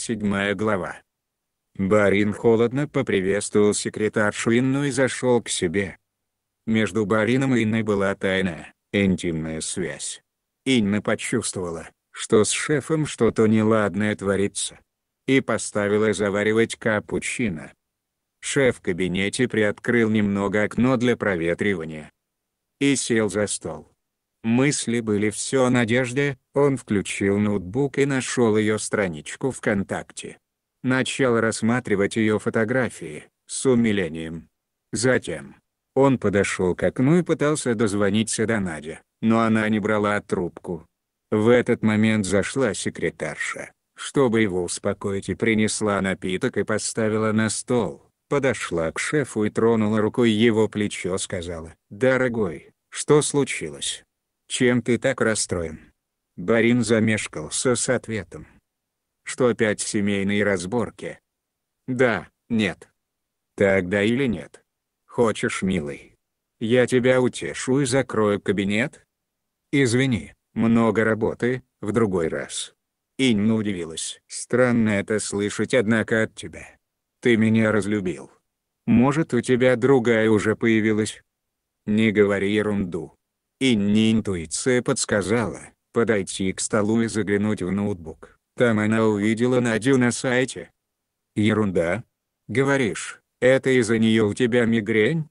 Седьмая глава. Барин холодно поприветствовал секретаршу Инну и зашел к себе. Между Барином и Инной была тайная, интимная связь. Инна почувствовала, что с шефом что-то неладное творится. И поставила заваривать капучино. Шеф в кабинете приоткрыл немного окно для проветривания. И сел за стол. Мысли были все о надежде, он включил ноутбук и нашел ее страничку ВКонтакте. Начал рассматривать ее фотографии, с умилением. Затем, он подошел к окну и пытался дозвониться до Нади, но она не брала трубку. В этот момент зашла секретарша, чтобы его успокоить и принесла напиток и поставила на стол. Подошла к шефу и тронула рукой его плечо сказала, «Дорогой, что случилось?» Чем ты так расстроен? Барин замешкался с ответом. Что опять семейные разборки? Да, нет. Тогда или нет? Хочешь, милый? Я тебя утешу и закрою кабинет? Извини, много работы, в другой раз. Инна удивилась. Странно это слышать, однако, от тебя. Ты меня разлюбил. Может, у тебя другая уже появилась? Не говори ерунду. И интуиция подсказала, подойти к столу и заглянуть в ноутбук. Там она увидела Надю на сайте. Ерунда. Говоришь, это из-за нее у тебя мигрень?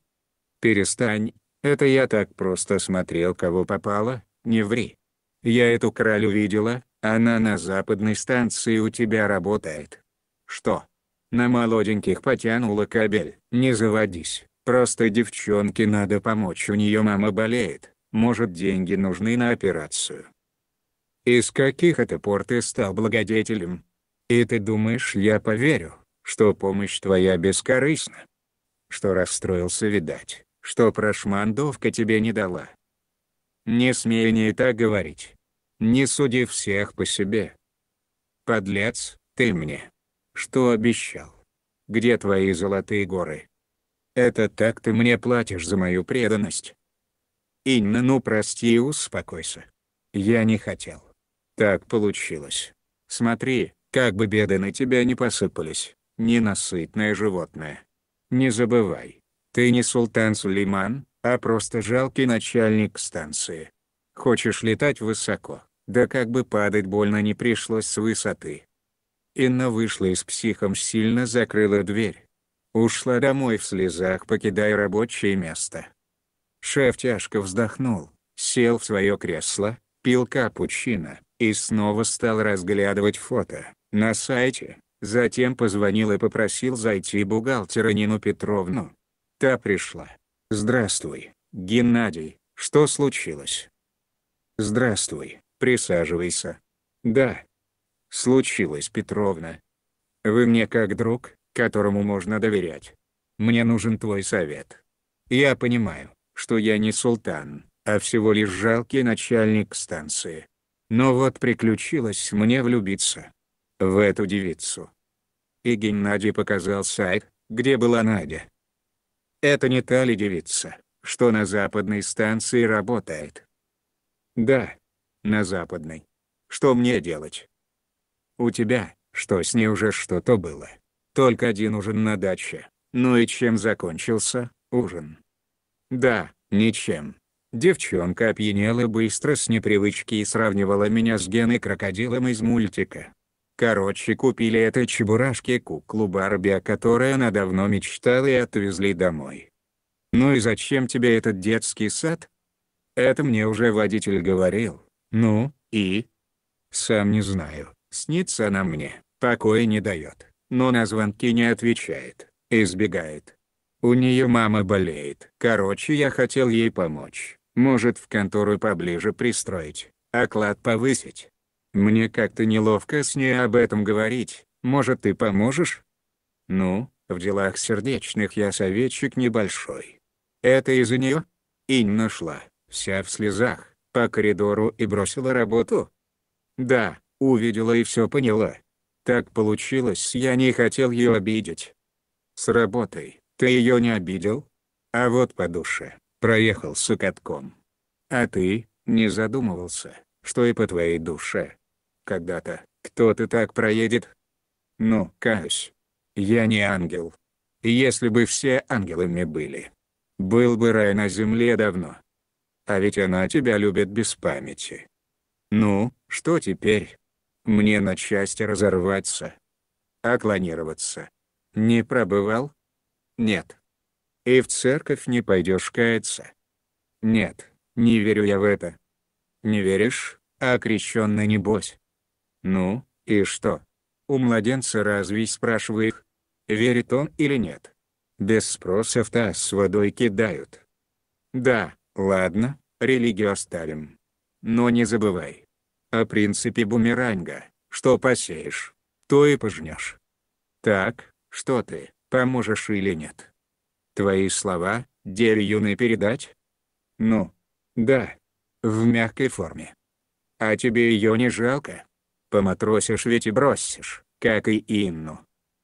Перестань, это я так просто смотрел кого попало, не ври. Я эту кралю видела, она на западной станции у тебя работает. Что? На молоденьких потянула кабель. Не заводись, просто девчонке надо помочь, у нее мама болеет. Может деньги нужны на операцию? Из каких это пор ты стал благодетелем? И ты думаешь, я поверю, что помощь твоя бескорыстна? Что расстроился, видать, что прошмандовка тебе не дала? Не смей не так говорить. Не суди всех по себе. Подлец, ты мне. Что обещал? Где твои золотые горы? Это так ты мне платишь за мою преданность. Инна, ну прости и успокойся. Я не хотел. Так получилось. Смотри, как бы беды на тебя не посыпались, ненасытное животное. Не забывай, ты не султан Сулейман, а просто жалкий начальник станции. Хочешь летать высоко, да как бы падать больно не пришлось с высоты. Инна вышла из психом сильно закрыла дверь. Ушла домой в слезах покидая рабочее место. Шеф тяжко вздохнул, сел в свое кресло, пил капучино и снова стал разглядывать фото на сайте. Затем позвонил и попросил зайти бухгалтера Нину Петровну. Та пришла. «Здравствуй, Геннадий, что случилось?» «Здравствуй, присаживайся». «Да». «Случилось, Петровна. Вы мне как друг, которому можно доверять. Мне нужен твой совет». «Я понимаю, что я не султан, а всего лишь жалкий начальник станции. Но вот приключилось мне влюбиться. В эту девицу. И Геннадий показал сайт, где была Надя. Это не та ли девица, что на западной станции работает? Да. На западной. Что мне делать? У тебя, что с ней уже что-то было. Только один ужин на даче. Ну и чем закончился, ужин? Да, ничем. Девчонка опьянела быстро с непривычки и сравнивала меня с Геной крокодилом из мультика. Короче купили этой чебурашке куклу Барби, о которой она давно мечтала и отвезли домой. «Ну и зачем тебе этот детский сад?» «Это мне уже водитель говорил. Ну, и?» «Сам не знаю, снится она мне, покоя не дает, но на звонки не отвечает, избегает. У нее мама болеет. Короче, я хотел ей помочь. Может, в контору поближе пристроить, оклад повысить. Мне как-то неловко с ней об этом говорить. Может, ты поможешь? Ну, в делах сердечных я советчик небольшой. Это из-за нее? Инь нашла, вся в слезах, по коридору и бросила работу. Да, увидела и все поняла. Так получилось, я не хотел ее обидеть. С работой. Ты ее не обидел? А вот по душе, проехался катком. А ты, не задумывался, что и по твоей душе. Когда-то, кто-то так проедет. Ну, каюсь. Я не ангел. Если бы все ангелами были. Был бы рай на земле давно. А ведь она тебя любит без памяти. Ну, что теперь? Мне на части разорваться. А клонироваться? Не пробывал? Нет. И в церковь не пойдешь каяться? Нет, не верю я в это. Не веришь, а крещенный небось? Ну, и что? У младенца разве спрашивай их, верит он или нет? Без спроса в таз с водой кидают. Да, ладно, религию оставим. Но не забывай. О принципе бумеранга, что посеешь, то и пожнешь. Так, что ты? поможешь или нет. Твои слова, Дерь юный передать? Ну, да. В мягкой форме. А тебе ее не жалко? Поматросишь ведь и бросишь, как и Инну.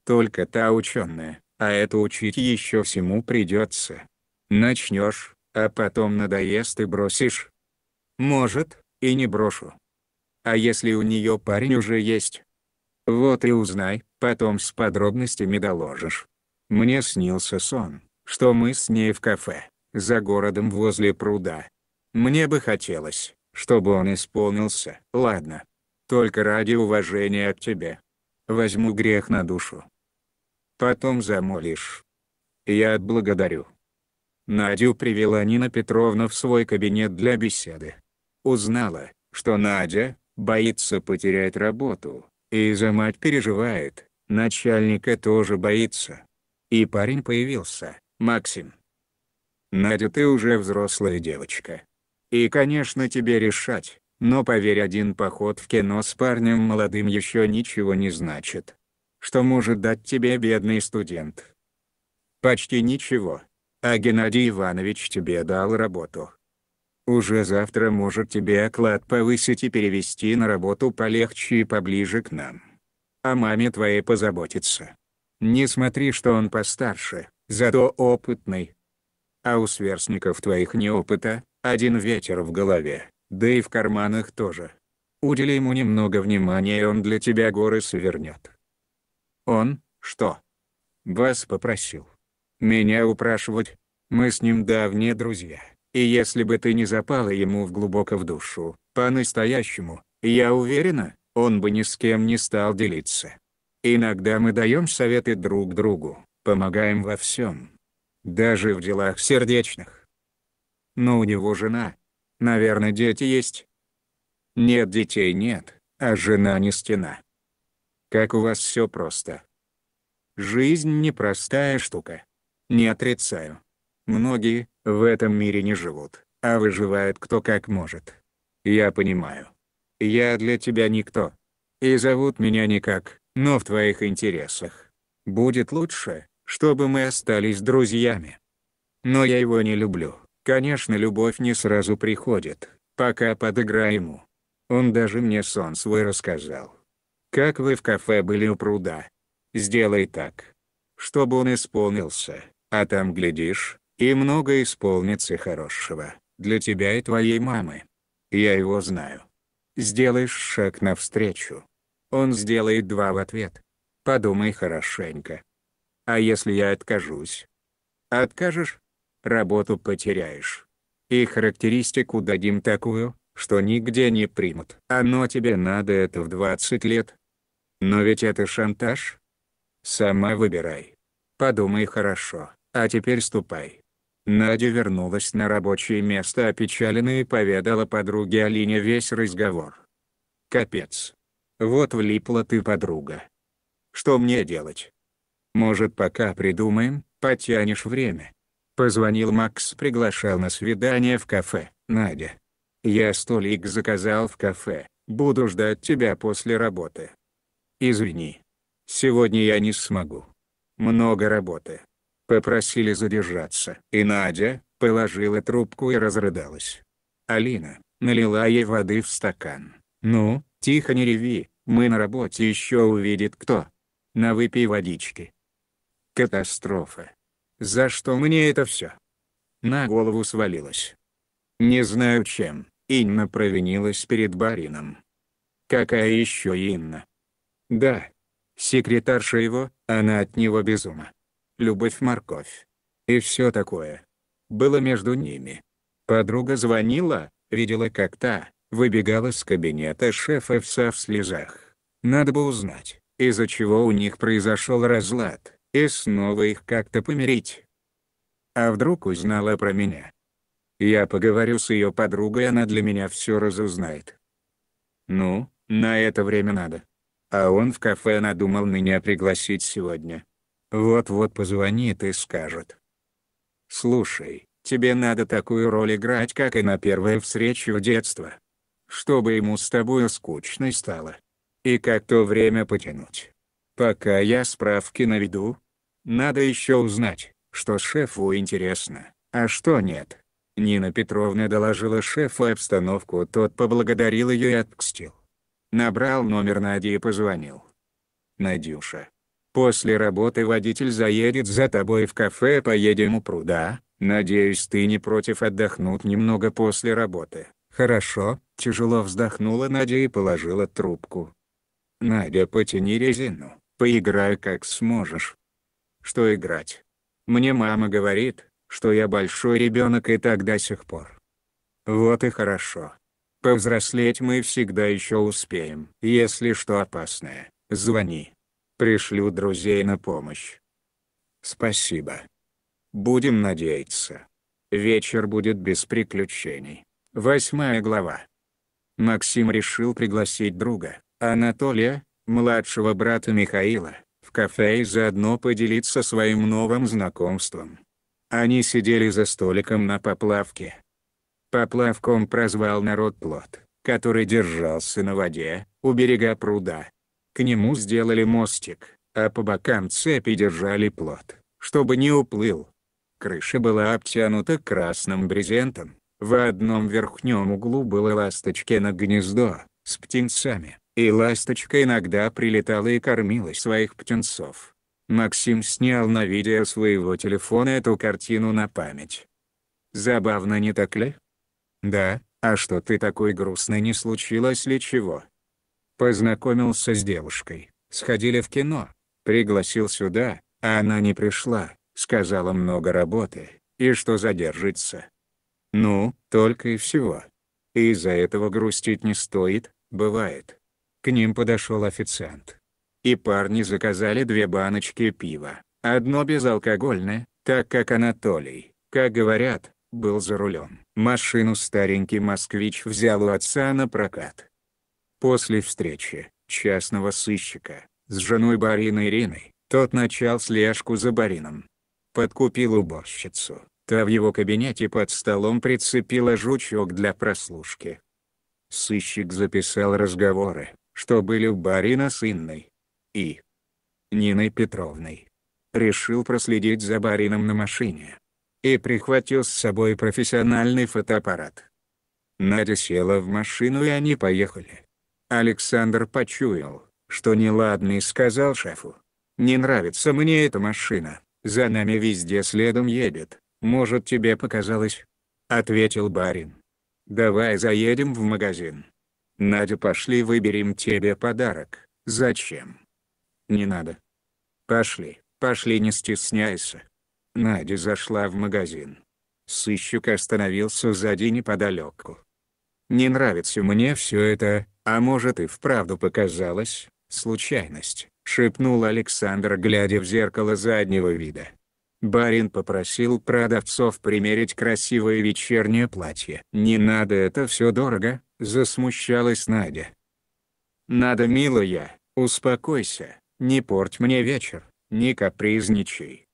Только та ученая, а это учить еще всему придется. Начнешь, а потом надоест и бросишь. Может, и не брошу. А если у нее парень уже есть? Вот и узнай, потом с подробностями доложишь. Мне снился сон, что мы с ней в кафе, за городом возле пруда. Мне бы хотелось, чтобы он исполнился. Ладно. Только ради уважения к тебе. Возьму грех на душу. Потом замолишь. Я отблагодарю. Надю привела Нина Петровна в свой кабинет для беседы. Узнала, что Надя боится потерять работу, и за мать переживает, начальника тоже боится. И парень появился, Максим. Надя, ты уже взрослая девочка. И, конечно, тебе решать, но поверь, один поход в кино с парнем молодым еще ничего не значит. Что может дать тебе бедный студент? Почти ничего. А Геннадий Иванович тебе дал работу. Уже завтра может тебе оклад повысить и перевести на работу полегче и поближе к нам. О а маме твоей позаботиться. Не смотри, что он постарше, зато опытный. А у сверстников твоих неопыта, один ветер в голове, да и в карманах тоже. Удели ему немного внимания, и он для тебя горы свернет. Он, что? Вас попросил. Меня упрашивать? Мы с ним давние друзья, и если бы ты не запала ему в глубоко в душу, по-настоящему, я уверена, он бы ни с кем не стал делиться. Иногда мы даем советы друг другу, помогаем во всем. Даже в делах сердечных. Но у него жена. Наверное, дети есть. Нет детей нет, а жена не стена. Как у вас все просто. Жизнь непростая штука. Не отрицаю. Многие в этом мире не живут, а выживает кто как может. Я понимаю. Я для тебя никто. И зовут меня никак. Но в твоих интересах. Будет лучше, чтобы мы остались друзьями. Но я его не люблю. Конечно, любовь не сразу приходит, пока подыграй ему. Он даже мне сон свой рассказал. Как вы в кафе были у пруда. Сделай так. Чтобы он исполнился, а там, глядишь, и много исполнится хорошего, для тебя и твоей мамы. Я его знаю. Сделаешь шаг навстречу, он сделает два в ответ. Подумай хорошенько. А если я откажусь? Откажешь? Работу потеряешь. И характеристику дадим такую, что нигде не примут. Оно тебе надо это в 20 лет. Но ведь это шантаж. Сама выбирай. Подумай хорошо, а теперь ступай. Надя вернулась на рабочее место опечаленная и поведала подруге Алине весь разговор. Капец. Вот влипла ты, подруга. Что мне делать? Может, пока придумаем, потянешь время. Позвонил Макс, приглашал на свидание в кафе, Надя. Я столик заказал в кафе, буду ждать тебя после работы. Извини. Сегодня я не смогу. Много работы. Попросили задержаться, и Надя положила трубку и разрыдалась. Алина налила ей воды в стакан. «Ну, тихо не реви, мы на работе еще увидит кто. На выпей водички». Катастрофа. За что мне это все? На голову свалилось. Не знаю чем, Инна провинилась перед барином. Какая еще Инна? Да. Секретарша его, она от него без ума. Любовь-морковь. И все такое. Было между ними. Подруга звонила, видела как то выбегал из кабинета шефа вся в слезах. Надо бы узнать, из-за чего у них произошел разлад, и снова их как-то помирить. А вдруг узнала про меня? Я поговорю с ее подругой, она для меня все разузнает. Ну, на это время надо. А он в кафе надумал меня пригласить сегодня. Вот-вот позвонит и скажет. «Слушай, тебе надо такую роль играть, как и на первой встрече у детства чтобы ему с тобой скучно стало. И как то время потянуть? Пока я справки наведу. Надо еще узнать, что шефу интересно, а что нет. Нина Петровна доложила шефу обстановку, тот поблагодарил ее и отпустил. Набрал номер Нади и позвонил. «Надюша, после работы водитель заедет за тобой в кафе «Поедем у пруда», надеюсь ты не против отдохнуть немного после работы». «Хорошо», — тяжело вздохнула Надя и положила трубку. «Надя, потяни резину, поиграй как сможешь». «Что играть?» «Мне мама говорит, что я большой ребенок и так до сих пор». «Вот и хорошо. Повзрослеть мы всегда еще успеем. Если что опасное, звони. Пришлю друзей на помощь». «Спасибо. Будем надеяться. Вечер будет без приключений». Восьмая глава. Максим решил пригласить друга, Анатолия, младшего брата Михаила, в кафе и заодно поделиться своим новым знакомством. Они сидели за столиком на поплавке. Поплавком прозвал народ плод, который держался на воде, у берега пруда. К нему сделали мостик, а по бокам цепи держали плод, чтобы не уплыл. Крыша была обтянута красным брезентом, в одном верхнем углу было на гнездо, с птенцами, и ласточка иногда прилетала и кормила своих птенцов. Максим снял на видео своего телефона эту картину на память. Забавно не так ли? Да, а что ты такой грустный не случилось ли чего? Познакомился с девушкой, сходили в кино, пригласил сюда, а она не пришла, сказала много работы, и что задержится. Ну, только и всего. И из-за этого грустить не стоит, бывает. К ним подошел официант. И парни заказали две баночки пива, одно безалкогольное, так как Анатолий, как говорят, был за рулем. Машину старенький москвич взял у отца на прокат. После встречи частного сыщика с женой Барина Ириной, тот начал слежку за Барином. Подкупил уборщицу, Та в его кабинете под столом прицепила жучок для прослушки. Сыщик записал разговоры, что были у барина с Инной. И. Ниной Петровной. Решил проследить за барином на машине. И прихватил с собой профессиональный фотоаппарат. Надя села в машину и они поехали. Александр почуял, что неладный сказал шефу. «Не нравится мне эта машина, за нами везде следом едет». «Может, тебе показалось?» — ответил барин. «Давай заедем в магазин. Надя, пошли выберем тебе подарок. Зачем?» «Не надо. Пошли, пошли, не стесняйся». Надя зашла в магазин. Сыщик остановился сзади неподалеку. «Не нравится мне все это, а может и вправду показалось, случайность», — шепнул Александр, глядя в зеркало заднего вида. Барин попросил продавцов примерить красивое вечернее платье. «Не надо это все дорого», — засмущалась Надя. «Надо, милая, успокойся, не порть мне вечер, не капризничай».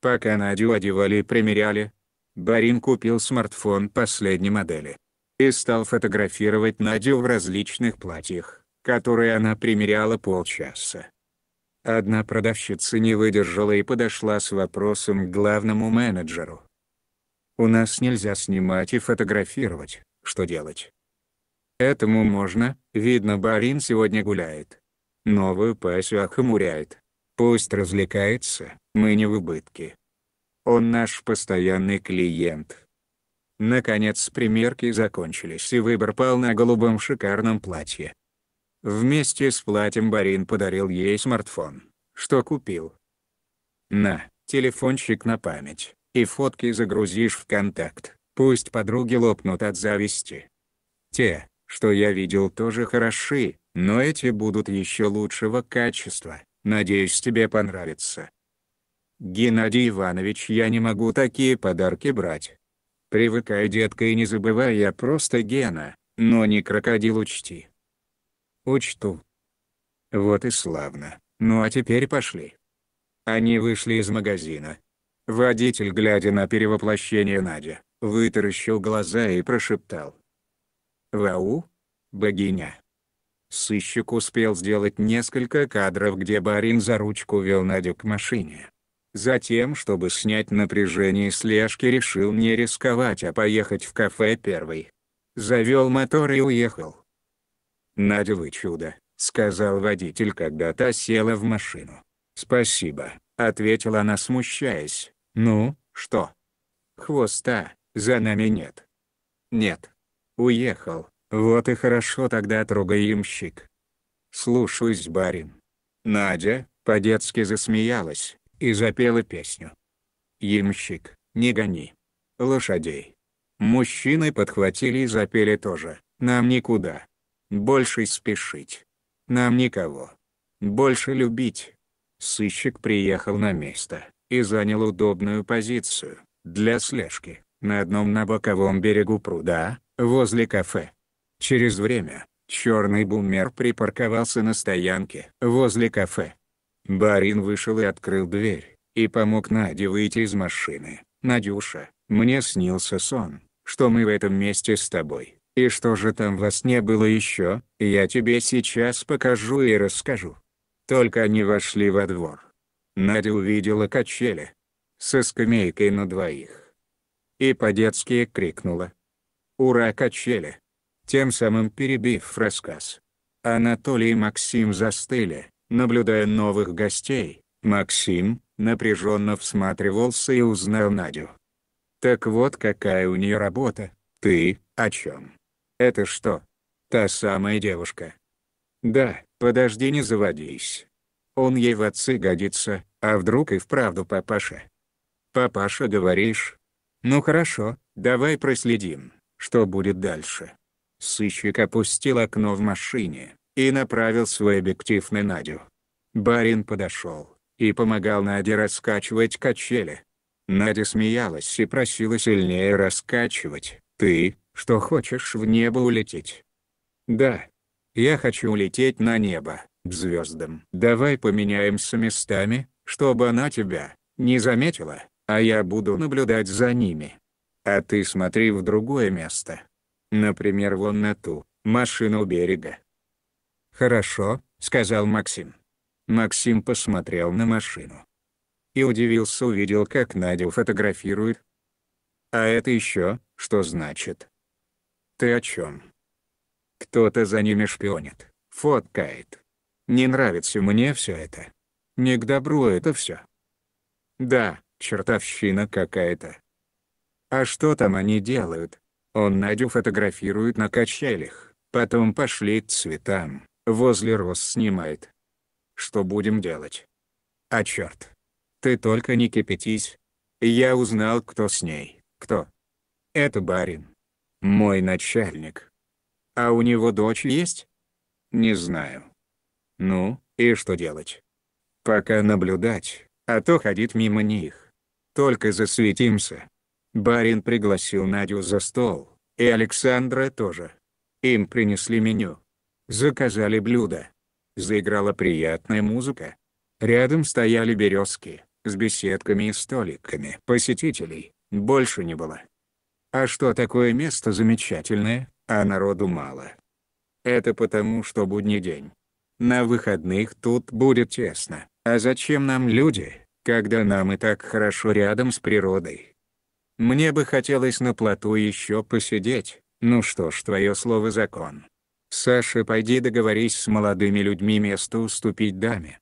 Пока Надю одевали и примеряли, Барин купил смартфон последней модели. И стал фотографировать Надю в различных платьях, которые она примеряла полчаса. Одна продавщица не выдержала и подошла с вопросом к главному менеджеру. «У нас нельзя снимать и фотографировать, что делать?» «Этому можно, видно, Барин сегодня гуляет. Новую пассию охмуряет. Пусть развлекается, мы не в убытке. Он наш постоянный клиент». Наконец примерки закончились и выбор пал на голубом шикарном платье. Вместе с платьем Барин подарил ей смартфон, что купил. На, телефончик на память, и фотки загрузишь в контакт, пусть подруги лопнут от зависти. Те, что я видел тоже хороши, но эти будут еще лучшего качества, надеюсь тебе понравится. Геннадий Иванович я не могу такие подарки брать. Привыкай детка и не забывай я просто Гена, но не крокодил учти. Учту. Вот и славно. Ну а теперь пошли. Они вышли из магазина. Водитель, глядя на перевоплощение Надя, вытаращил глаза и прошептал. «Вау! Богиня!» Сыщик успел сделать несколько кадров, где барин за ручку вел Надю к машине. Затем, чтобы снять напряжение слежки, решил не рисковать, а поехать в кафе первый. Завел мотор и уехал. «Надя, вы чудо», — сказал водитель, когда та села в машину. «Спасибо», — ответила она, смущаясь. «Ну, что?» «Хвоста, за нами нет». «Нет». «Уехал, вот и хорошо тогда трогай имщик». «Слушаюсь, барин». Надя, по-детски засмеялась, и запела песню. «Ямщик, не гони. Лошадей». Мужчины подхватили и запели тоже, «Нам никуда» больше спешить. Нам никого. Больше любить. Сыщик приехал на место и занял удобную позицию для слежки на одном на боковом берегу пруда, возле кафе. Через время, черный бумер припарковался на стоянке возле кафе. Барин вышел и открыл дверь, и помог Наде выйти из машины. «Надюша, мне снился сон, что мы в этом месте с тобой. И что же там во сне было еще, я тебе сейчас покажу и расскажу. Только они вошли во двор. Надя увидела качели. Со скамейкой на двоих. И по-детски крикнула. «Ура, качели!» Тем самым перебив рассказ. Анатолий и Максим застыли, наблюдая новых гостей. Максим, напряженно всматривался и узнал Надю. «Так вот какая у нее работа, ты о чем?» Это что? Та самая девушка. Да, подожди не заводись. Он ей в отцы годится, а вдруг и вправду папаша? Папаша, говоришь? Ну хорошо, давай проследим, что будет дальше. Сыщик опустил окно в машине и направил свой объектив на Надю. Барин подошел и помогал Наде раскачивать качели. Надя смеялась и просила сильнее раскачивать. «Ты, что хочешь в небо улететь. Да. Я хочу улететь на небо, к звездам. Давай поменяемся местами, чтобы она тебя не заметила, а я буду наблюдать за ними. А ты смотри в другое место. Например, вон на ту, машину у берега. «Хорошо», — сказал Максим. Максим посмотрел на машину. И удивился увидел, как Надю фотографирует. «А это еще, что значит?» Ты о чем? Кто-то за ними шпионит, фоткает. Не нравится мне все это. Не к добру это все. Да, чертовщина какая-то. А что там они делают? Он Надю фотографирует на качелях, потом пошли к цветам, возле роз снимает. Что будем делать? А черт. Ты только не кипятись. Я узнал, кто с ней, кто. Это барин. Мой начальник. А у него дочь есть? Не знаю. Ну, и что делать? Пока наблюдать, а то ходит мимо них. Только засветимся. Барин пригласил Надю за стол, и Александра тоже. Им принесли меню. Заказали блюда. Заиграла приятная музыка. Рядом стояли березки, с беседками и столиками. Посетителей больше не было. А что такое место замечательное, а народу мало? Это потому, что будний день. На выходных тут будет тесно. А зачем нам люди, когда нам и так хорошо рядом с природой? Мне бы хотелось на плоту еще посидеть. Ну что ж, твое слово закон. Саша, пойди договорись с молодыми людьми место уступить даме.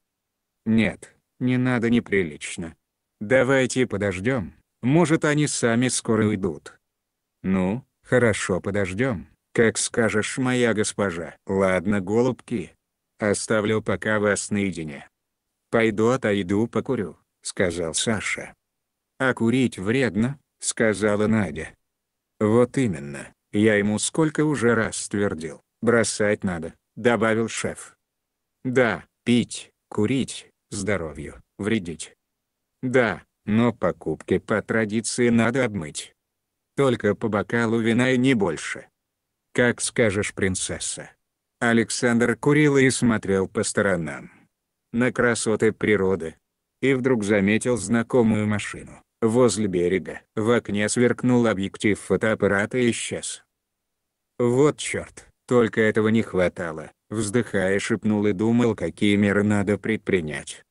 Нет, не надо неприлично. Давайте подождем. Может, они сами скоро уйдут. «Ну, хорошо, подождем. Как скажешь, моя госпожа. Ладно, голубки. Оставлю пока вас наедине. Пойду отойду покурю», — сказал Саша. «А курить вредно», — сказала Надя. «Вот именно, я ему сколько уже раз твердил. Бросать надо», — добавил шеф. «Да, пить, курить, здоровью, вредить». «Да, но покупки по традиции надо обмыть». Только по бокалу вина и не больше. Как скажешь, принцесса. Александр курил и смотрел по сторонам. На красоты природы. И вдруг заметил знакомую машину, возле берега. В окне сверкнул объектив фотоаппарата и исчез. Вот черт, только этого не хватало, вздыхая шепнул и думал какие меры надо предпринять.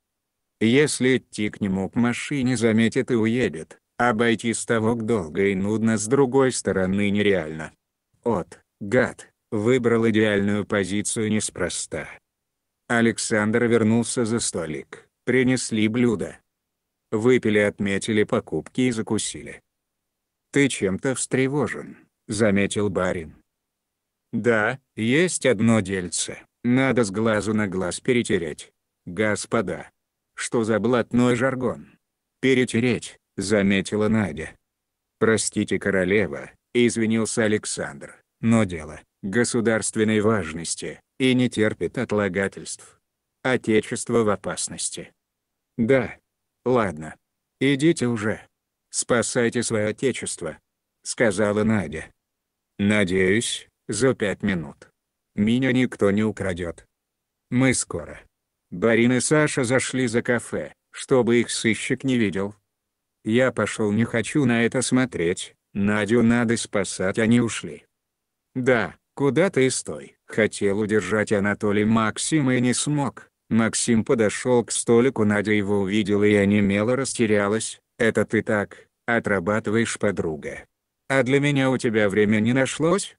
Если идти к нему к машине заметит и уедет, Обойти ставок долго и нудно с другой стороны нереально. От, гад, выбрал идеальную позицию неспроста. Александр вернулся за столик, принесли блюдо. Выпили отметили покупки и закусили. «Ты чем-то встревожен», — заметил барин. «Да, есть одно дельце, надо с глазу на глаз перетереть. Господа! Что за блатной жаргон? Перетереть, заметила Надя. «Простите, королева», — извинился Александр, — «но дело государственной важности и не терпит отлагательств. Отечество в опасности». «Да. Ладно. Идите уже. Спасайте свое отечество», — сказала Надя. «Надеюсь, за пять минут. Меня никто не украдет. Мы скоро». Барин и Саша зашли за кафе, чтобы их сыщик не видел, я пошел не хочу на это смотреть, Надю надо спасать они ушли. Да, куда ты и стой. Хотел удержать Анатолий Максима и не смог. Максим подошел к столику Надя его увидела и онемело растерялась. Это ты так, отрабатываешь подруга. А для меня у тебя время не нашлось?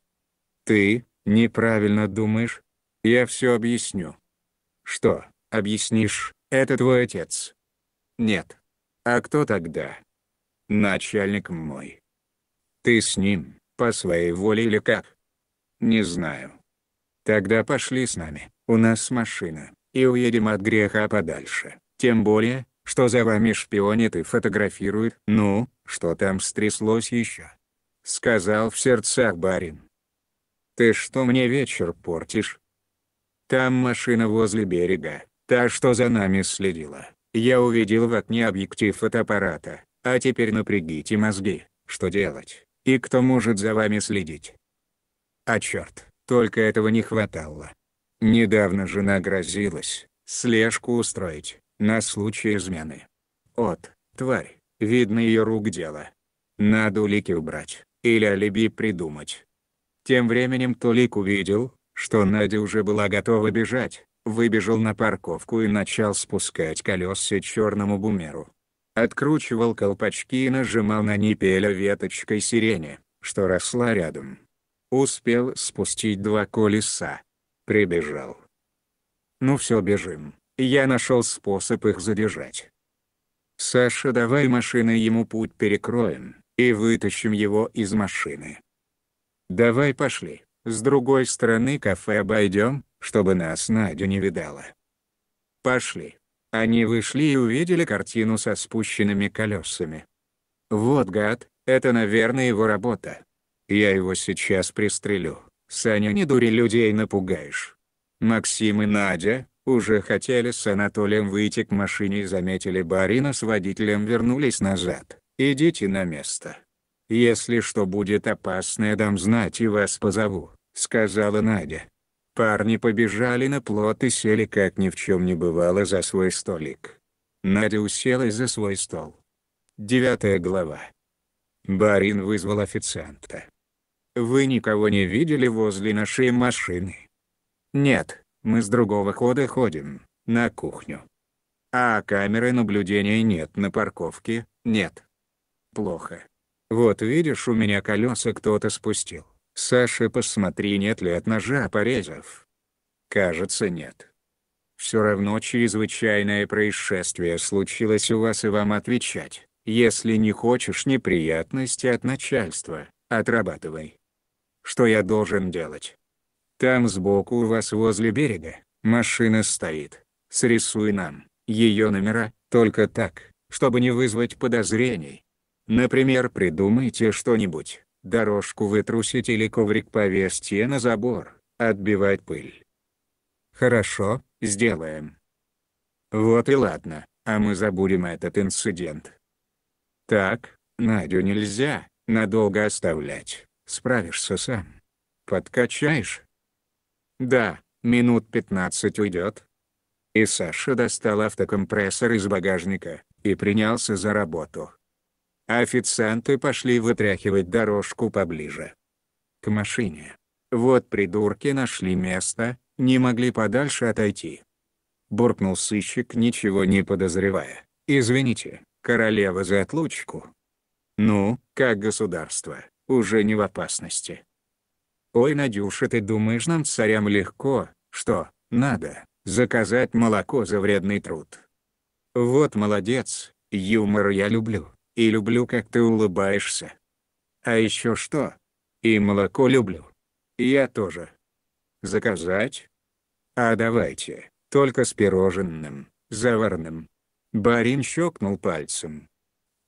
Ты, неправильно думаешь. Я все объясню. Что, объяснишь, это твой отец? Нет. А кто тогда? Начальник мой. Ты с ним, по своей воле или как? Не знаю. Тогда пошли с нами, у нас машина, и уедем от греха подальше. Тем более, что за вами шпионит и фотографирует. Ну, что там стряслось еще? Сказал в сердцах барин. Ты что мне вечер портишь? Там машина возле берега, та что за нами следила. Я увидел в окне объектив фотоаппарата, а теперь напрягите мозги, что делать, и кто может за вами следить. А черт, только этого не хватало. Недавно жена грозилась, слежку устроить, на случай измены. От, тварь, видно ее рук дело. Надо улики убрать, или алиби придумать. Тем временем Толик увидел, что Надя уже была готова бежать, Выбежал на парковку и начал спускать колеса черному бумеру. Откручивал колпачки и нажимал на нипеля веточкой сирени, что росла рядом. Успел спустить два колеса. Прибежал. Ну все бежим, я нашел способ их задержать. Саша давай машины ему путь перекроем, и вытащим его из машины. Давай пошли, с другой стороны кафе обойдем, чтобы нас Надю не видала. Пошли. Они вышли и увидели картину со спущенными колесами. Вот гад, это, наверное, его работа. Я его сейчас пристрелю. Саня, не дури людей напугаешь. Максим и Надя, уже хотели с Анатолием выйти к машине и заметили Барина с водителем вернулись назад. «Идите на место. Если что будет опасное дам знать и вас позову», — сказала Надя. Парни побежали на плот и сели как ни в чем не бывало за свой столик. Надя уселась за свой стол. Девятая глава. Барин вызвал официанта. «Вы никого не видели возле нашей машины?» «Нет, мы с другого хода ходим, на кухню». «А камеры наблюдения нет на парковке?» «Нет». «Плохо. Вот видишь, у меня колеса кто-то спустил. «Саша, посмотри, нет ли от ножа порезов». «Кажется, нет». «Все равно чрезвычайное происшествие случилось у вас и вам отвечать, если не хочешь неприятности от начальства, отрабатывай». «Что я должен делать?» «Там сбоку у вас возле берега, машина стоит, срисуй нам, ее номера, только так, чтобы не вызвать подозрений. Например, придумайте что-нибудь, дорожку вытрусить или коврик повесьте на забор, отбивать пыль. Хорошо, сделаем. Вот и ладно, а мы забудем этот инцидент. Так, Надю нельзя, надолго оставлять, справишься сам. Подкачаешь? Да, минут 15 уйдет. И Саша достал автокомпрессор из багажника, и принялся за работу. Официанты пошли вытряхивать дорожку поближе. К машине. Вот придурки нашли место, не могли подальше отойти. Буркнул сыщик, ничего не подозревая. «Извините, королева за отлучку». «Ну, как государство, уже не в опасности». «Ой, Надюша, ты думаешь, нам царям легко, что, надо, заказать молоко за вредный труд?» «Вот молодец, юмор я люблю». И люблю, как ты улыбаешься. А еще что? И молоко люблю. Я тоже. Заказать? А давайте, только с пирожным, заварным. Барин щелкнул пальцем.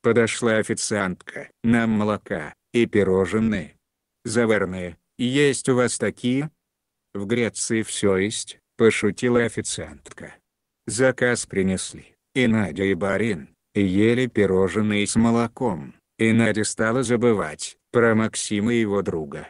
Подошла официантка. Нам молока и пирожные. Заварные. Есть у вас такие? В Греции все есть, пошутила официантка. Заказ принесли. И Надя и барин ели пирожные с молоком, и Надя стала забывать про Максима и его друга.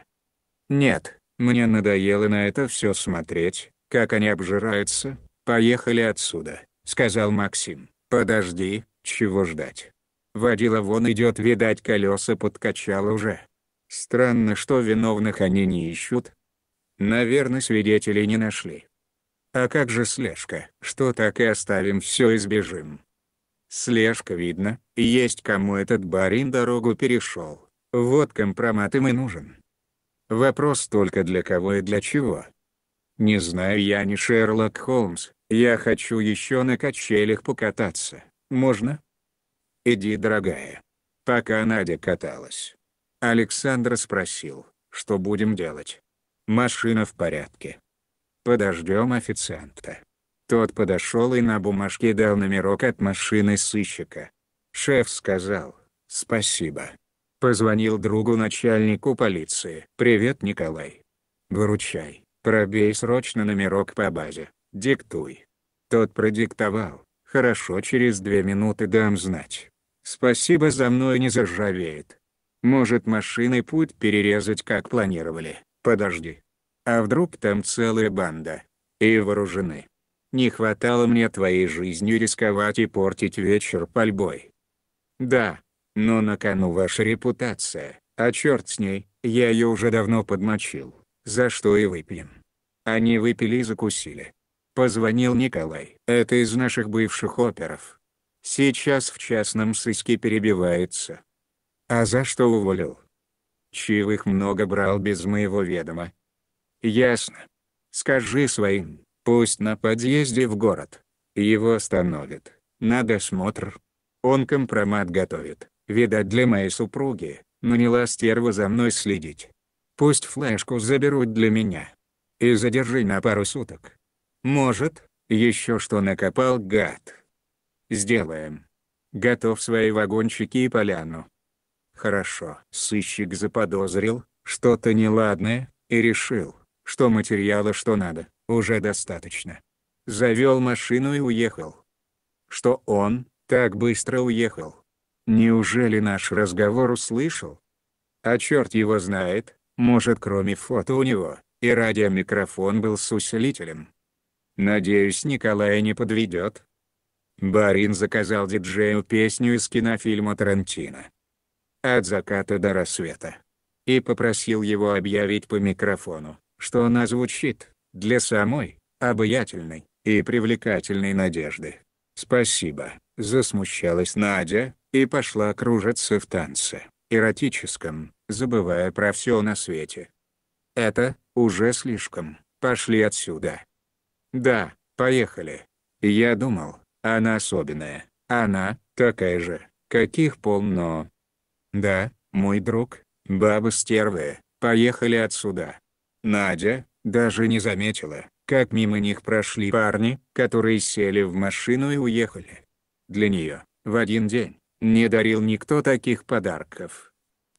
«Нет, мне надоело на это все смотреть, как они обжираются, поехали отсюда», — сказал Максим. «Подожди, чего ждать?» Водила вон идет, видать колеса подкачало уже. Странно, что виновных они не ищут. Наверное, свидетелей не нашли. А как же слежка, что так и оставим все и сбежим? Слежка видно, есть кому этот барин дорогу перешел. Вот компромат им и нужен. Вопрос только для кого и для чего. Не знаю я не Шерлок Холмс, я хочу еще на качелях покататься, можно? Иди, дорогая. Пока Надя каталась. Александра спросил, что будем делать. Машина в порядке. Подождем официанта. Тот подошел и на бумажке дал номерок от машины сыщика. Шеф сказал «Спасибо». Позвонил другу начальнику полиции. «Привет, Николай. Выручай, пробей срочно номерок по базе, диктуй». Тот продиктовал «Хорошо, через две минуты дам знать. Спасибо за мной не заржавеет. Может машины путь перерезать, как планировали, подожди. А вдруг там целая банда? И вооружены?» Не хватало мне твоей жизнью рисковать и портить вечер пальбой. Да, но на кону ваша репутация, а черт с ней, я ее уже давно подмочил, за что и выпьем. Они выпили и закусили. Позвонил Николай. Это из наших бывших оперов. Сейчас в частном сыске перебивается. А за что уволил? Чивых много брал без моего ведома. Ясно. Скажи своим, Пусть на подъезде в город. Его остановят. Надо смотр. Он компромат готовит. Видать для моей супруги, но наняла стерва за мной следить. Пусть флешку заберут для меня. И задержи на пару суток. Может, еще что накопал гад. Сделаем. Готов свои вагончики и поляну. Хорошо. Сыщик заподозрил, что-то неладное, и решил, что материала что надо. Уже достаточно. Завел машину и уехал. Что он, так быстро уехал. Неужели наш разговор услышал? А черт его знает, может кроме фото у него, и радиомикрофон был с усилителем. Надеюсь, Николай не подведет. Барин заказал диджею песню из кинофильма Тарантино. «От заката до рассвета». И попросил его объявить по микрофону, что она звучит для самой, обаятельной и привлекательной Надежды. «Спасибо», — засмущалась Надя, и пошла кружиться в танце, эротическом, забывая про все на свете. «Это уже слишком, пошли отсюда». «Да, поехали». Я думал, она особенная, она такая же, каких полно. «Да, мой друг, баба стервы, поехали отсюда». Надя, даже не заметила, как мимо них прошли парни, которые сели в машину и уехали. Для нее, в один день, не дарил никто таких подарков.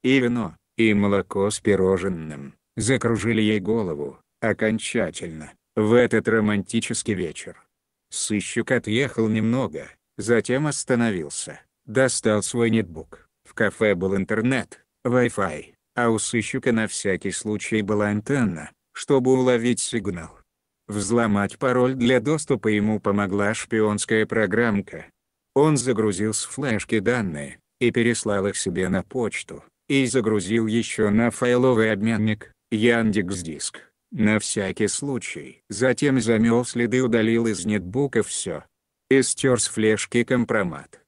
И вино, и молоко с пироженным закружили ей голову, окончательно, в этот романтический вечер. Сыщик отъехал немного, затем остановился, достал свой нетбук. В кафе был интернет, Wi-Fi, а у сыщика на всякий случай была антенна, чтобы уловить сигнал. Взломать пароль для доступа ему помогла шпионская программка. Он загрузил с флешки данные, и переслал их себе на почту, и загрузил еще на файловый обменник, Яндекс Диск, на всякий случай. Затем замел следы удалил из нетбука все. И стер с флешки компромат.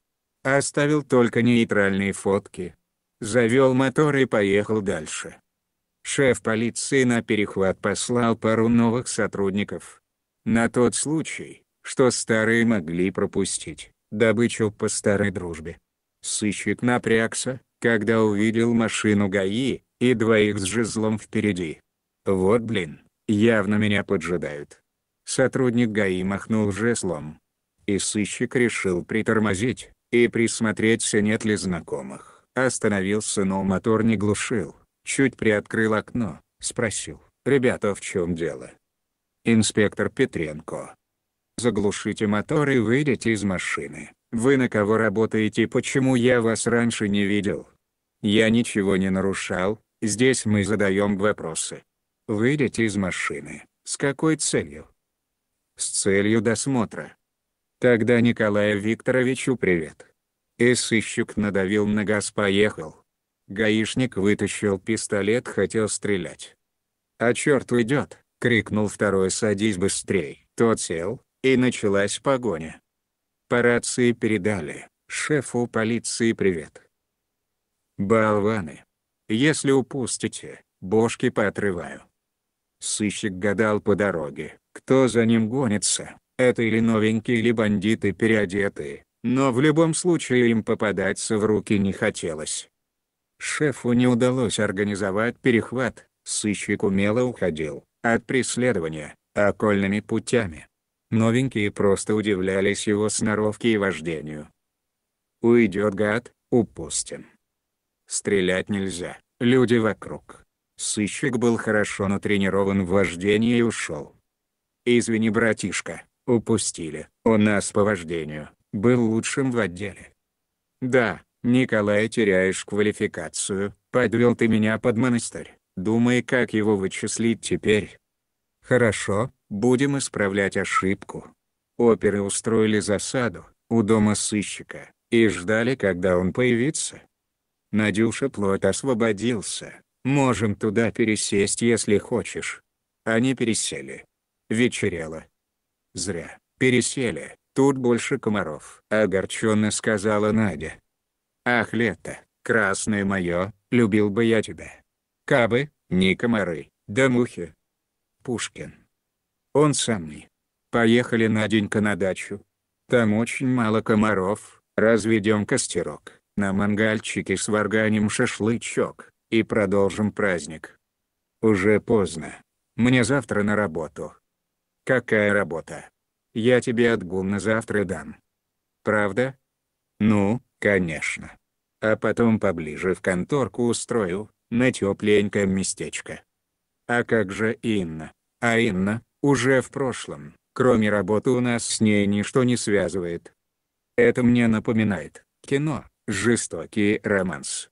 Оставил только нейтральные фотки. Завел мотор и поехал дальше шеф полиции на перехват послал пару новых сотрудников. На тот случай, что старые могли пропустить, добычу по старой дружбе. Сыщик напрягся, когда увидел машину ГАИ, и двоих с жезлом впереди. Вот блин, явно меня поджидают. Сотрудник ГАИ махнул жезлом. И сыщик решил притормозить, и присмотреться нет ли знакомых. Остановился, но мотор не глушил чуть приоткрыл окно, спросил, «Ребята, в чем дело?» «Инспектор Петренко. Заглушите мотор и выйдите из машины. Вы на кого работаете и почему я вас раньше не видел?» «Я ничего не нарушал, здесь мы задаем вопросы. Выйдите из машины. С какой целью?» «С целью досмотра». «Тогда Николаю Викторовичу привет». И сыщик надавил на газ поехал. Гаишник вытащил пистолет, хотел стрелять. «А черт уйдет!» — крикнул второй «Садись быстрей!» Тот сел, и началась погоня. По рации передали «Шефу полиции привет!» «Болваны! Если упустите, бошки поотрываю!» Сыщик гадал по дороге, кто за ним гонится, это или новенькие, или бандиты переодетые, но в любом случае им попадаться в руки не хотелось. Шефу не удалось организовать перехват, сыщик умело уходил от преследования, окольными путями. Новенькие просто удивлялись его сноровке и вождению. Уйдет гад, упустим. Стрелять нельзя, люди вокруг. Сыщик был хорошо натренирован в вождении и ушел. «Извини, братишка, упустили, он нас по вождению, был лучшим в отделе». «Да, «Николай, теряешь квалификацию, подвел ты меня под монастырь, думай, как его вычислить теперь». «Хорошо, будем исправлять ошибку». Оперы устроили засаду у дома сыщика и ждали, когда он появится. Надюша плот освободился. Можем туда пересесть, если хочешь. Они пересели. Вечерело. Зря. Пересели. Тут больше комаров. Огорченно сказала Надя. Ах, лето, красное мое, любил бы я тебя. Кабы, не комары, да мухи. Пушкин. Он сам не. Поехали Наденька на дачу. Там очень мало комаров, разведем костерок, на мангальчике сварганим шашлычок, и продолжим праздник. Уже поздно. Мне завтра на работу. Какая работа? Я тебе отгул на завтра дам. Правда? Ну, «Конечно. А потом поближе в конторку устрою, на тепленькое местечко». «А как же Инна?» «А Инна, уже в прошлом, кроме работы у нас с ней ничто не связывает. Это мне напоминает кино, жестокий романс».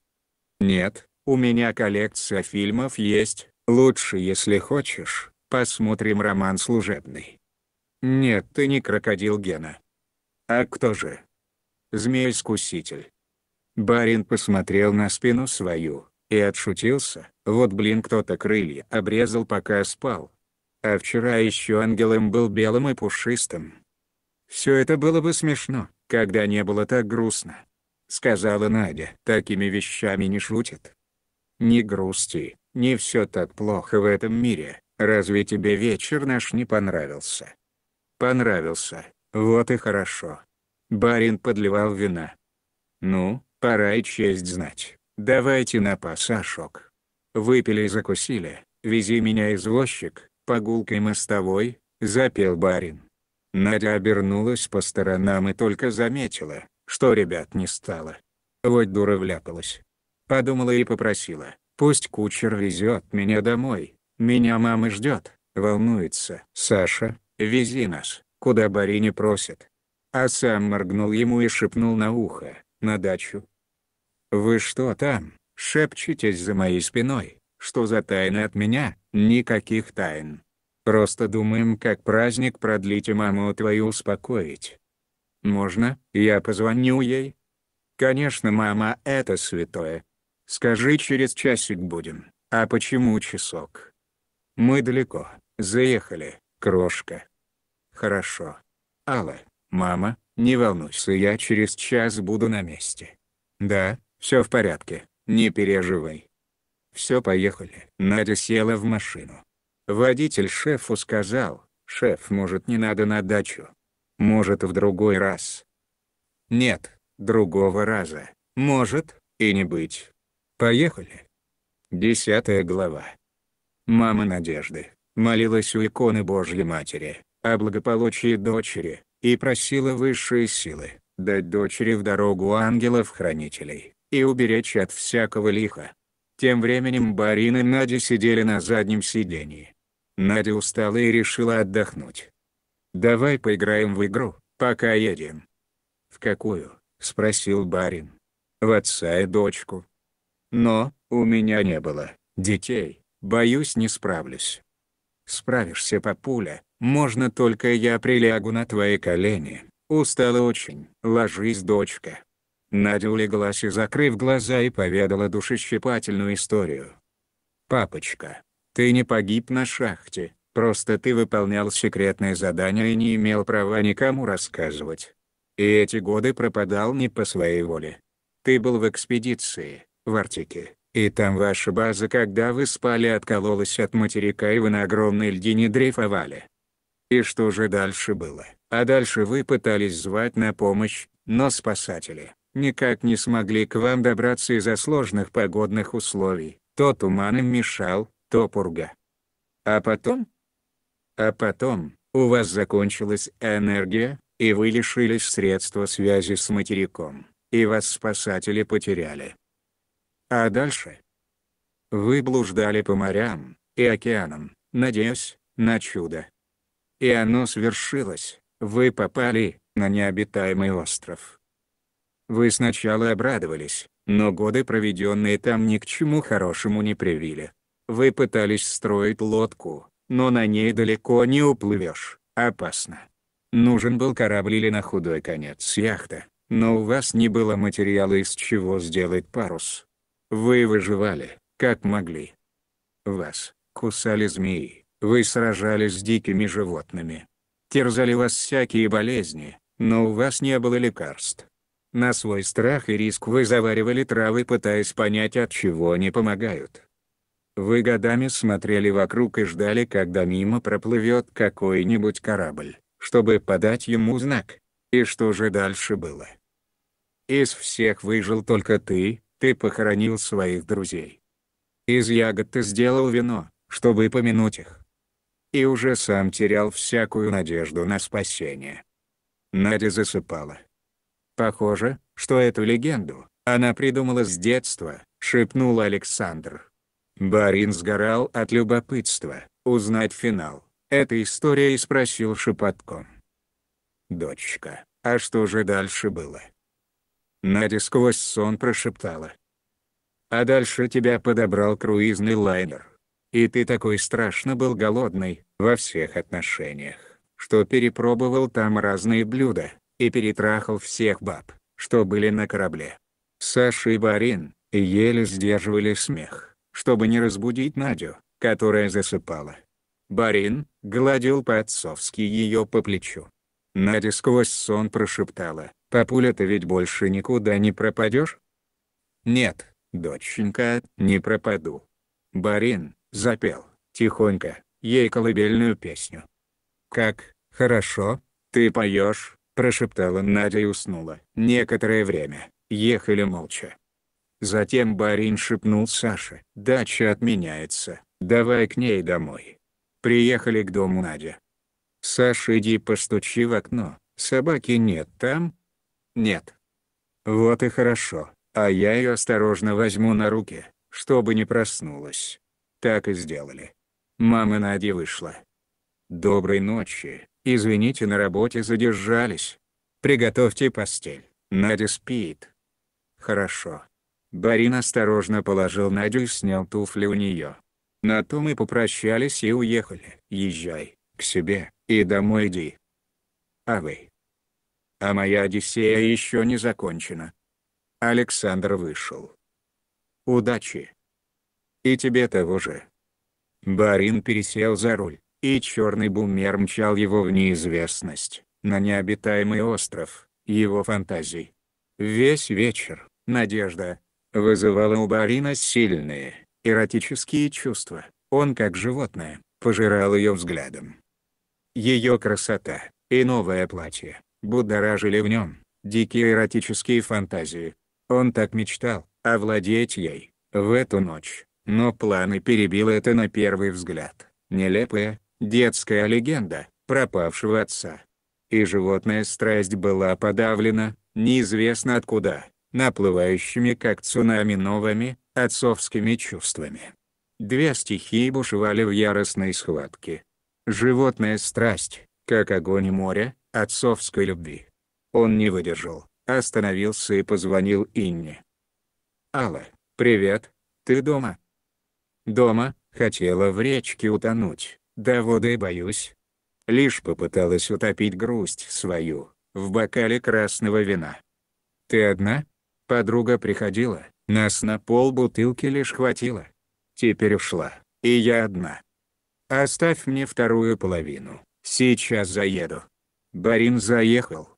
«Нет, у меня коллекция фильмов есть, лучше если хочешь, посмотрим роман служебный». «Нет, ты не крокодил Гена». «А кто же?» змей-искуситель. Барин посмотрел на спину свою, и отшутился, вот блин кто-то крылья обрезал пока спал. А вчера еще ангелом был белым и пушистым. Все это было бы смешно, когда не было так грустно. Сказала Надя, такими вещами не шутит. Не грусти, не все так плохо в этом мире, разве тебе вечер наш не понравился? Понравился, вот и хорошо. Барин подливал вина. «Ну, пора и честь знать. Давайте на пасашок». Выпили и закусили. «Вези меня, извозчик», по гулкой мостовой, запел барин. Надя обернулась по сторонам и только заметила, что ребят не стало. Вот дура вляпалась. Подумала и попросила, пусть кучер везет меня домой, меня мама ждет, волнуется. Саша, вези нас, куда барине просит а сам моргнул ему и шепнул на ухо, на дачу. «Вы что там, шепчетесь за моей спиной? Что за тайны от меня? Никаких тайн. Просто думаем, как праздник продлить и маму твою успокоить. Можно, я позвоню ей?» «Конечно, мама, это святое. Скажи, через часик будем. А почему часок?» «Мы далеко, заехали, крошка». «Хорошо. Алла, «Мама, не волнуйся, я через час буду на месте». «Да, все в порядке, не переживай». «Все, поехали». Надя села в машину. Водитель шефу сказал, «Шеф, может, не надо на дачу? Может, в другой раз?» «Нет, другого раза. Может, и не быть. Поехали». Десятая глава. Мама Надежды молилась у иконы Божьей Матери о благополучии дочери, и просила высшие силы, дать дочери в дорогу ангелов-хранителей, и уберечь от всякого лиха. Тем временем Барин и Надя сидели на заднем сидении. Надя устала и решила отдохнуть. «Давай поиграем в игру, пока едем». «В какую?» — спросил Барин. «В отца и дочку». «Но, у меня не было детей, боюсь не справлюсь». «Справишься, папуля, можно только я прилягу на твои колени. Устала очень. Ложись, дочка. Надя улеглась и, закрыв глаза, и поведала душещипательную историю. «Папочка, ты не погиб на шахте, просто ты выполнял секретное задание и не имел права никому рассказывать. И эти годы пропадал не по своей воле. Ты был в экспедиции, в Арктике, и там ваша база, когда вы спали, откололась от материка и вы на огромной льдине дрейфовали. И что же дальше было? А дальше вы пытались звать на помощь, но спасатели никак не смогли к вам добраться из-за сложных погодных условий. То туман им мешал, то пурга. А потом? А потом, у вас закончилась энергия, и вы лишились средства связи с материком, и вас спасатели потеряли. А дальше? Вы блуждали по морям и океанам, надеясь на чудо. И оно свершилось, вы попали на необитаемый остров. Вы сначала обрадовались, но годы, проведенные там, ни к чему хорошему не привили. Вы пытались строить лодку, но на ней далеко не уплывешь, опасно. Нужен был корабль или на худой конец яхта, но у вас не было материала из чего сделать парус. Вы выживали, как могли. Вас кусали змеи. Вы сражались с дикими животными. Терзали вас всякие болезни, но у вас не было лекарств. На свой страх и риск вы заваривали травы, пытаясь понять, от чего они помогают. Вы годами смотрели вокруг и ждали, когда мимо проплывет какой-нибудь корабль, чтобы подать ему знак. И что же дальше было? Из всех выжил только ты, ты похоронил своих друзей. Из ягод ты сделал вино, чтобы помянуть их и уже сам терял всякую надежду на спасение. Надя засыпала. «Похоже, что эту легенду она придумала с детства», — шепнул Александр. Барин сгорал от любопытства, узнать финал Эта история и спросил шепотком. «Дочка, а что же дальше было?» Надя сквозь сон прошептала. «А дальше тебя подобрал круизный лайнер. И ты такой страшно был голодный, во всех отношениях, что перепробовал там разные блюда, и перетрахал всех баб, что были на корабле. Саша и Барин еле сдерживали смех, чтобы не разбудить Надю, которая засыпала. Барин гладил по-отцовски ее по плечу. Надя сквозь сон прошептала, «Папуля, ты ведь больше никуда не пропадешь?» «Нет, доченька, не пропаду». Барин запел, тихонько, ей колыбельную песню. «Как, хорошо, ты поешь», — прошептала Надя и уснула. Некоторое время, ехали молча. Затем барин шепнул Саше, «Дача отменяется, давай к ней домой». Приехали к дому Надя. «Саша, иди постучи в окно, собаки нет там?» «Нет». «Вот и хорошо, а я ее осторожно возьму на руки, чтобы не проснулась». Так и сделали. Мама Нади вышла. «Доброй ночи. Извините, на работе задержались. Приготовьте постель. Надя спит». «Хорошо». Барин осторожно положил Надю и снял туфли у нее. На то мы попрощались и уехали. «Езжай, к себе, и домой иди». «А вы?» «А моя Одиссея еще не закончена». Александр вышел. «Удачи!» И тебе того же. Барин пересел за руль, и черный бумер мчал его в неизвестность, на необитаемый остров, его фантазий. Весь вечер, надежда, вызывала у Барина сильные, эротические чувства. Он, как животное, пожирал ее взглядом. Ее красота и новое платье будоражили в нем дикие эротические фантазии. Он так мечтал овладеть ей в эту ночь. Но планы перебило это на первый взгляд. Нелепая, детская легенда, пропавшего отца. И животная страсть была подавлена, неизвестно откуда, наплывающими как цунами новыми, отцовскими чувствами. Две стихии бушевали в яростной схватке. Животная страсть, как огонь моря, отцовской любви. Он не выдержал, остановился и позвонил Инне. «Алла, привет, ты дома?» Дома, хотела в речке утонуть, да воды боюсь. Лишь попыталась утопить грусть свою, в бокале красного вина. «Ты одна?» Подруга приходила, нас на пол бутылки лишь хватило. Теперь ушла, и я одна. «Оставь мне вторую половину, сейчас заеду». Барин заехал.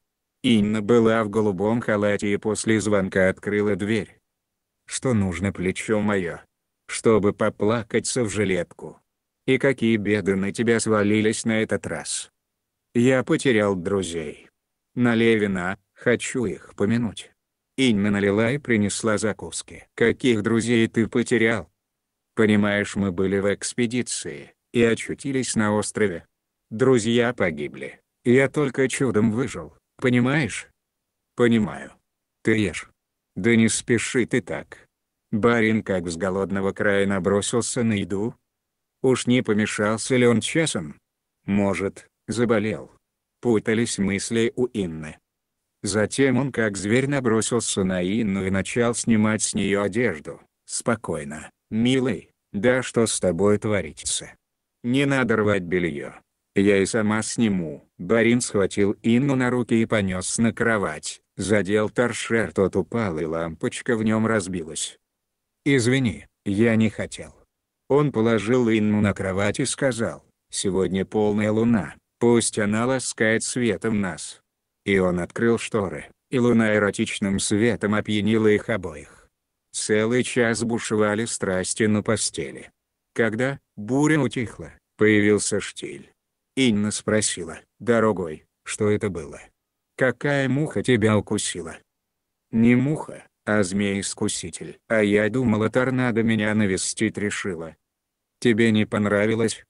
Инна была в голубом халате и после звонка открыла дверь. «Что нужно плечо мое?» чтобы поплакаться в жилетку. И какие беды на тебя свалились на этот раз. Я потерял друзей. Налей вина, хочу их помянуть. Инна налила и принесла закуски. Каких друзей ты потерял? Понимаешь, мы были в экспедиции, и очутились на острове. Друзья погибли. Я только чудом выжил, понимаешь? Понимаю. Ты ешь. Да не спеши ты так. Барин как с голодного края набросился на еду. Уж не помешался ли он часом? Может, заболел. Путались мысли у Инны. Затем он как зверь набросился на Инну и начал снимать с нее одежду. Спокойно, милый, да что с тобой творится? Не надо рвать белье. Я и сама сниму. Барин схватил Инну на руки и понес на кровать, задел торшер, тот упал и лампочка в нем разбилась. «Извини, я не хотел». Он положил Инну на кровать и сказал, «Сегодня полная луна, пусть она ласкает светом нас». И он открыл шторы, и луна эротичным светом опьянила их обоих. Целый час бушевали страсти на постели. Когда буря утихла, появился штиль. Инна спросила, «Дорогой, что это было? Какая муха тебя укусила?» «Не муха, а змей-искуситель. А я думала торнадо меня навестить решила. Тебе не понравилось?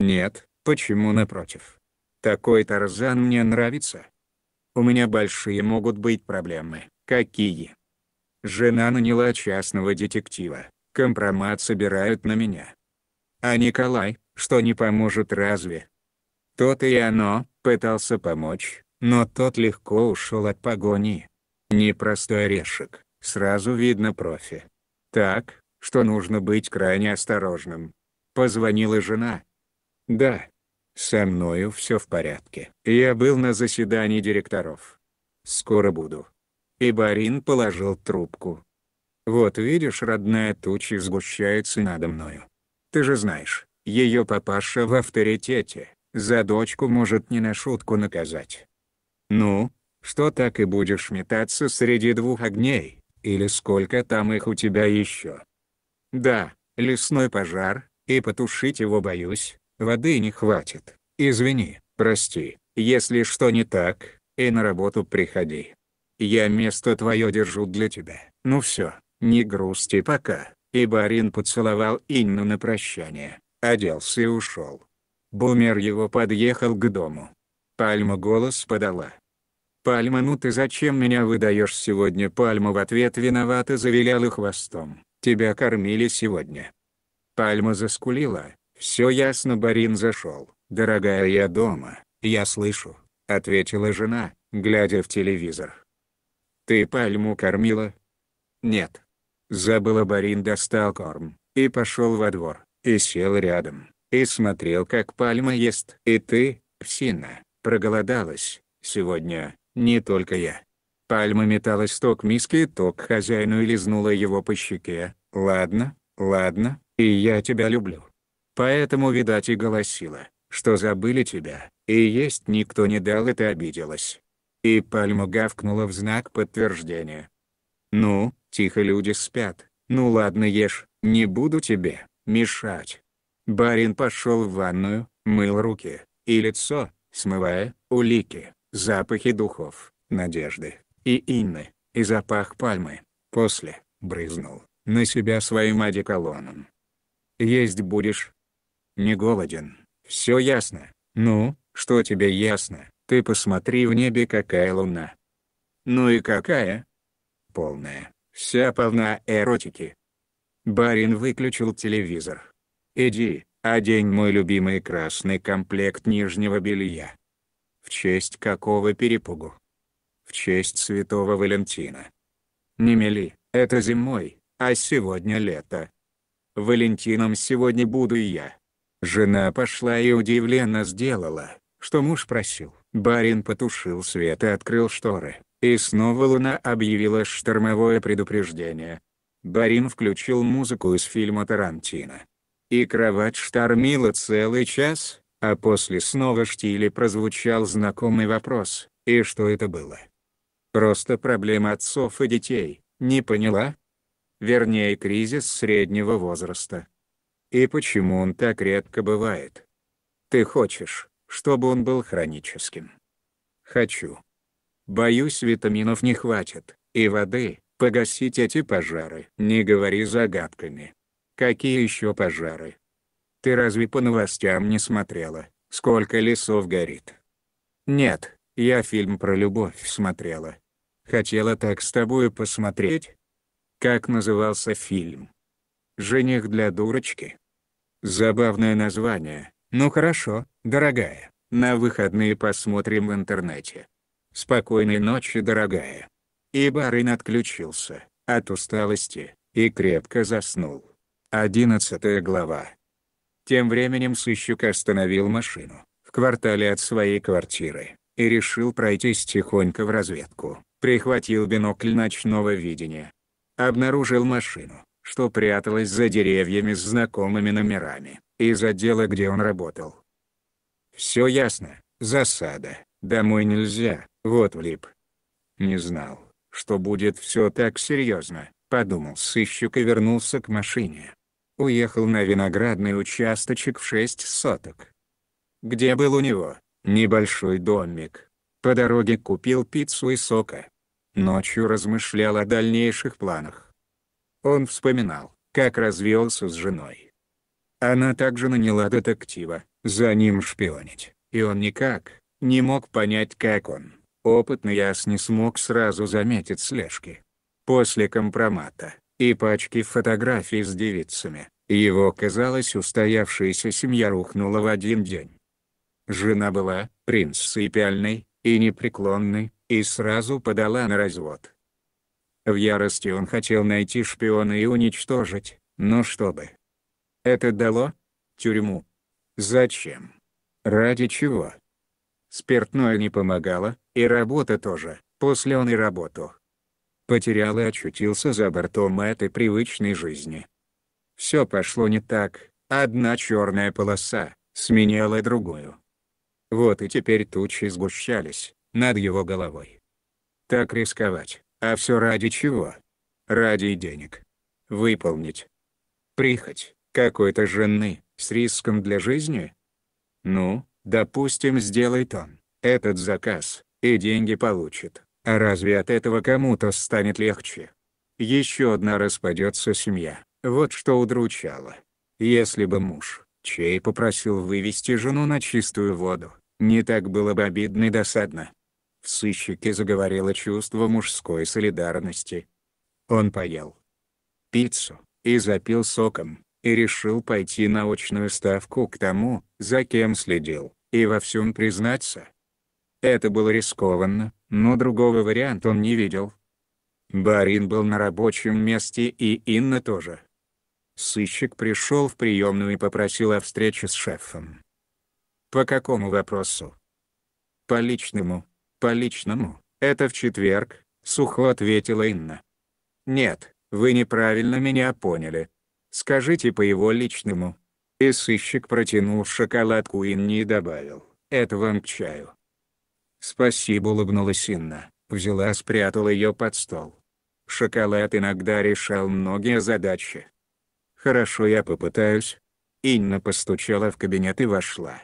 Нет, почему напротив? Такой Тарзан мне нравится. У меня большие могут быть проблемы. Какие? Жена наняла частного детектива. Компромат собирают на меня. А Николай, что не поможет разве? Тот и оно, пытался помочь, но тот легко ушел от погони. Непростой орешек. Сразу видно профи. Так, что нужно быть крайне осторожным. Позвонила жена. Да. Со мною все в порядке. Я был на заседании директоров. Скоро буду. И Барин положил трубку. Вот видишь, родная туча сгущается надо мною. Ты же знаешь, ее папаша в авторитете, за дочку может не на шутку наказать. Ну, что так и будешь метаться среди двух огней? или сколько там их у тебя еще. Да, лесной пожар, и потушить его боюсь, воды не хватит. Извини, прости, если что не так, и на работу приходи. Я место твое держу для тебя. Ну все, не грусти пока. И барин поцеловал Инну на прощание, оделся и ушел. Бумер его подъехал к дому. Пальма голос подала. Пальма ну ты зачем меня выдаешь сегодня Пальма в ответ виновата завиляла хвостом, тебя кормили сегодня. Пальма заскулила, все ясно Барин зашел, дорогая я дома, я слышу, ответила жена, глядя в телевизор. Ты Пальму кормила? Нет. Забыла Барин достал корм, и пошел во двор, и сел рядом, и смотрел как Пальма ест. И ты, Псина, проголодалась, сегодня, не только я. Пальма металась сток миски, и ток хозяину и лизнула его по щеке. «Ладно, ладно, и я тебя люблю». Поэтому, видать, и голосила, что забыли тебя, и есть никто не дал, и ты обиделась. И пальма гавкнула в знак подтверждения. «Ну, тихо люди спят, ну ладно ешь, не буду тебе мешать». Барин пошел в ванную, мыл руки и лицо, смывая улики запахи духов, надежды, и инны, и запах пальмы. После, брызнул, на себя своим одеколоном. «Есть будешь?» «Не голоден, все ясно. Ну, что тебе ясно? Ты посмотри в небе какая луна». «Ну и какая?» «Полная, вся полна эротики». Барин выключил телевизор. «Иди, одень мой любимый красный комплект нижнего белья». В честь какого перепугу? В честь святого Валентина. Не мели, это зимой, а сегодня лето. Валентином сегодня буду и я. Жена пошла и удивленно сделала, что муж просил. Барин потушил свет и открыл шторы, и снова луна объявила штормовое предупреждение. Барин включил музыку из фильма Тарантино. И кровать штормила целый час, а после снова штили прозвучал знакомый вопрос, и что это было? Просто проблема отцов и детей, не поняла? Вернее кризис среднего возраста. И почему он так редко бывает? Ты хочешь, чтобы он был хроническим? Хочу. Боюсь, витаминов не хватит, и воды, погасить эти пожары. Не говори загадками. Какие еще пожары? Ты разве по новостям не смотрела, сколько лесов горит? Нет, я фильм про любовь смотрела. Хотела так с тобой посмотреть. Как назывался фильм? «Жених для дурочки». Забавное название. Ну хорошо, дорогая, на выходные посмотрим в интернете. Спокойной ночи, дорогая. И барин отключился от усталости и крепко заснул. 11 глава. Тем временем сыщик остановил машину, в квартале от своей квартиры, и решил пройтись тихонько в разведку. Прихватил бинокль ночного видения. Обнаружил машину, что пряталась за деревьями с знакомыми номерами, из отдела, где он работал. Все ясно, засада, домой нельзя, вот влип. Не знал, что будет все так серьезно, подумал сыщик и вернулся к машине уехал на виноградный участочек в шесть соток. Где был у него небольшой домик. По дороге купил пиццу и сока. Ночью размышлял о дальнейших планах. Он вспоминал, как развелся с женой. Она также наняла детектива, за ним шпионить, и он никак не мог понять как он, опытный яс не смог сразу заметить слежки. После компромата, и пачки фотографий с девицами, его, казалось, устоявшаяся семья рухнула в один день. Жена была принципиальной и непреклонной, и сразу подала на развод. В ярости он хотел найти шпиона и уничтожить, но чтобы. Это дало? Тюрьму. Зачем? Ради чего? Спиртное не помогало, и работа тоже, после он и работу потерял и очутился за бортом этой привычной жизни. Все пошло не так, одна черная полоса, сменяла другую. Вот и теперь тучи сгущались, над его головой. Так рисковать, а все ради чего? Ради денег. Выполнить. Прихоть какой-то жены, с риском для жизни? Ну, допустим, сделает он этот заказ, и деньги получит. А разве от этого кому-то станет легче? Еще одна распадется семья. Вот что удручало. Если бы муж, чей попросил вывести жену на чистую воду, не так было бы обидно и досадно. В сыщике заговорило чувство мужской солидарности. Он поел пиццу и запил соком, и решил пойти на очную ставку к тому, за кем следил, и во всем признаться. Это было рискованно, но другого варианта он не видел. Барин был на рабочем месте и Инна тоже. Сыщик пришел в приемную и попросил о встрече с шефом. «По какому вопросу?» «По личному, по личному, это в четверг», — сухо ответила Инна. «Нет, вы неправильно меня поняли. Скажите по его личному». И сыщик протянул шоколадку Инне и добавил, «Это вам к чаю». «Спасибо», — улыбнулась Инна, взяла спрятала ее под стол. Шоколад иногда решал многие задачи. «Хорошо, я попытаюсь». Инна постучала в кабинет и вошла.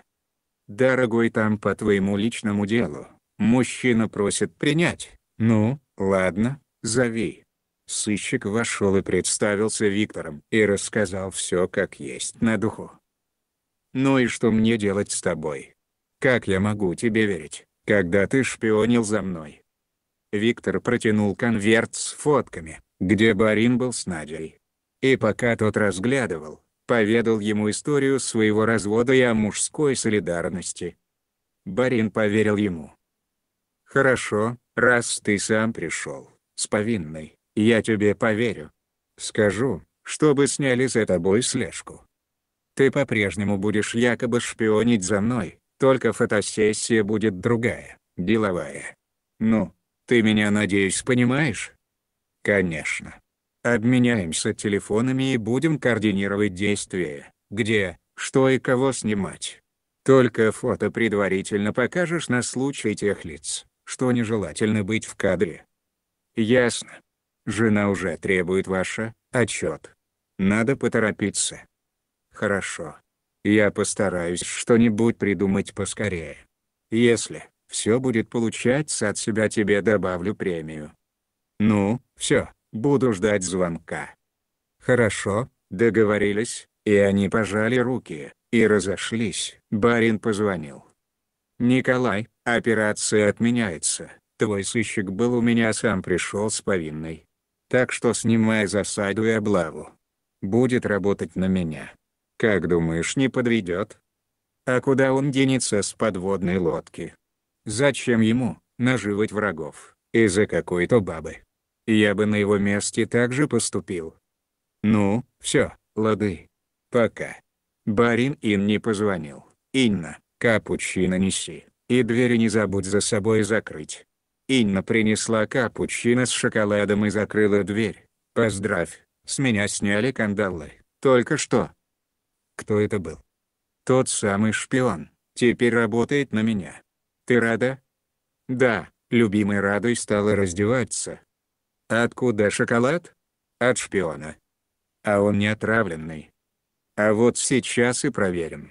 «Дорогой, там по твоему личному делу. Мужчина просит принять. Ну, ладно, зови». Сыщик вошел и представился Виктором и рассказал все как есть на духу. «Ну и что мне делать с тобой? Как я могу тебе верить?» когда ты шпионил за мной. Виктор протянул конверт с фотками, где Барин был с Надей. И пока тот разглядывал, поведал ему историю своего развода и о мужской солидарности. Барин поверил ему. «Хорошо, раз ты сам пришел, с повинной, я тебе поверю. Скажу, чтобы сняли за тобой слежку. Ты по-прежнему будешь якобы шпионить за мной, только фотосессия будет другая, деловая. Ну, ты меня, надеюсь, понимаешь? Конечно. Обменяемся телефонами и будем координировать действия, где, что и кого снимать. Только фото предварительно покажешь на случай тех лиц, что нежелательно быть в кадре. Ясно. Жена уже требует ваша, э, отчет. Надо поторопиться. Хорошо. Я постараюсь что-нибудь придумать поскорее. Если все будет получаться от себя тебе добавлю премию. Ну, все, буду ждать звонка. Хорошо, договорились, и они пожали руки, и разошлись. Барин позвонил. Николай, операция отменяется, твой сыщик был у меня сам пришел с повинной. Так что снимай засаду и облаву. Будет работать на меня. Как думаешь не подведет? А куда он денется с подводной лодки? Зачем ему наживать врагов из-за какой-то бабы? Я бы на его месте также поступил. Ну, все, лады. Пока. Барин Ин не позвонил. Инна, капучино неси, и двери не забудь за собой закрыть. Инна принесла капучино с шоколадом и закрыла дверь. Поздравь, с меня сняли кандалы, только что. Кто это был? Тот самый шпион, теперь работает на меня. Ты рада? Да, любимой радой стала раздеваться. Откуда шоколад? От шпиона. А он не отравленный. А вот сейчас и проверим.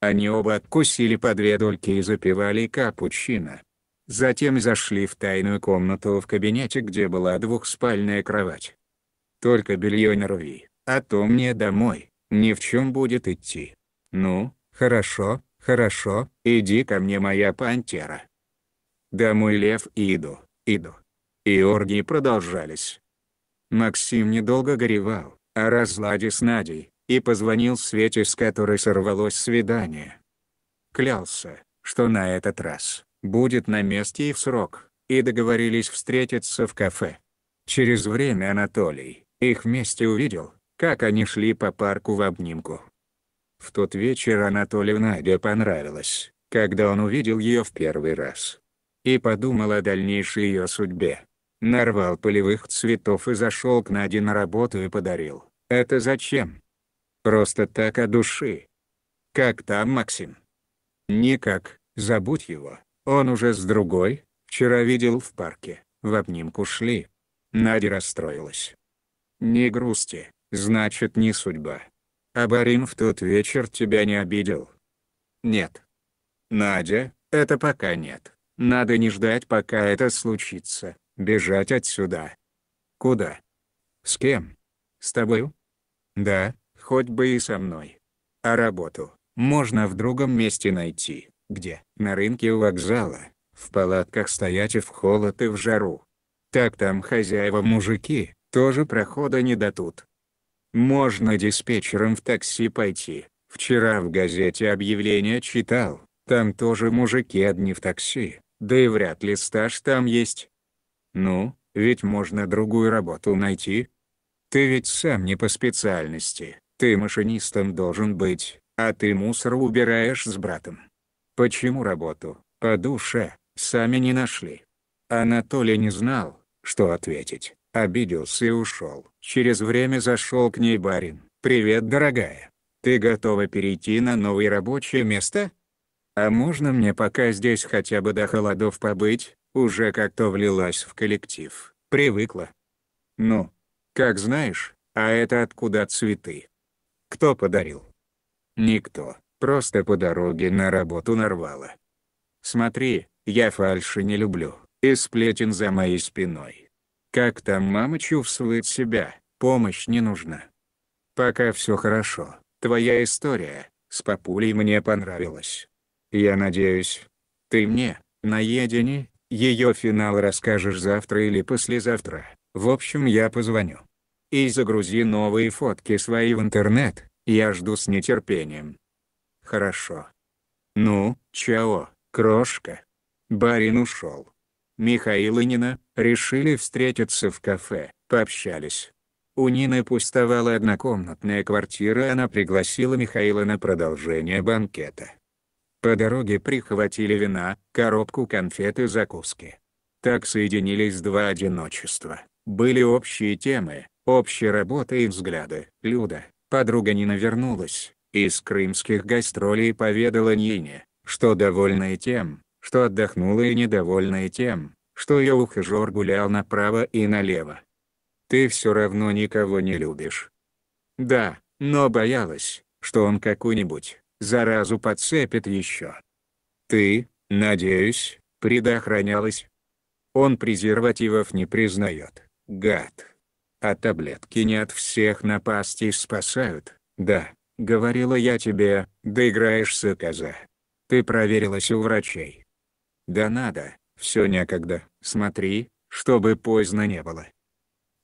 Они оба откусили по две дольки и запивали капучино. Затем зашли в тайную комнату в кабинете, где была двухспальная кровать. Только белье не рви, а то мне домой ни в чем будет идти. Ну, хорошо, хорошо, иди ко мне моя пантера. Да мой лев, иду, иду. И оргии продолжались. Максим недолго горевал о разладе с Надей и позвонил Свете, с которой сорвалось свидание. Клялся, что на этот раз будет на месте и в срок, и договорились встретиться в кафе. Через время Анатолий их вместе увидел, как они шли по парку в обнимку. В тот вечер Анатолию Надя понравилось, когда он увидел ее в первый раз. И подумал о дальнейшей ее судьбе. Нарвал полевых цветов и зашел к Наде на работу и подарил. Это зачем? Просто так о души. Как там Максим? Никак, забудь его. Он уже с другой, вчера видел в парке, в обнимку шли. Надя расстроилась. Не грусти, Значит не судьба. А Барим в тот вечер тебя не обидел? Нет. Надя, это пока нет. Надо не ждать пока это случится, бежать отсюда. Куда? С кем? С тобой? Да, хоть бы и со мной. А работу можно в другом месте найти, где? На рынке у вокзала, в палатках стоять и в холод и в жару. Так там хозяева мужики, тоже прохода не дадут. Можно диспетчером в такси пойти. Вчера в газете объявление читал, там тоже мужики одни в такси, да и вряд ли стаж там есть. Ну, ведь можно другую работу найти. Ты ведь сам не по специальности, ты машинистом должен быть, а ты мусор убираешь с братом. Почему работу, по душе, сами не нашли? Анатолий не знал, что ответить, обиделся и ушел. Через время зашел к ней барин. «Привет, дорогая. Ты готова перейти на новое рабочее место? А можно мне пока здесь хотя бы до холодов побыть?» Уже как-то влилась в коллектив, привыкла. «Ну, как знаешь, а это откуда цветы? Кто подарил?» «Никто, просто по дороге на работу нарвала. Смотри, я фальши не люблю, и сплетен за моей спиной. Как там мама чувствует себя, помощь не нужна. Пока все хорошо, твоя история, с папулей мне понравилась. Я надеюсь, ты мне, наедине, ее финал расскажешь завтра или послезавтра, в общем я позвоню. И загрузи новые фотки свои в интернет, я жду с нетерпением. Хорошо. Ну, чао, крошка. Барин ушел. Михаил и Нина, решили встретиться в кафе, пообщались. У Нины пустовала однокомнатная квартира и она пригласила Михаила на продолжение банкета. По дороге прихватили вина, коробку конфет и закуски. Так соединились два одиночества. Были общие темы, общая работа и взгляды. Люда, подруга Нина вернулась, из крымских гастролей поведала Нине, что довольная тем, что отдохнула и недовольная тем, что ее ухажер гулял направо и налево. Ты все равно никого не любишь. Да, но боялась, что он какую-нибудь заразу подцепит еще. Ты, надеюсь, предохранялась? Он презервативов не признает, гад. А таблетки не от всех напастей спасают, да, говорила я тебе, доиграешься, коза. Ты проверилась у врачей. Да надо, все некогда, смотри, чтобы поздно не было.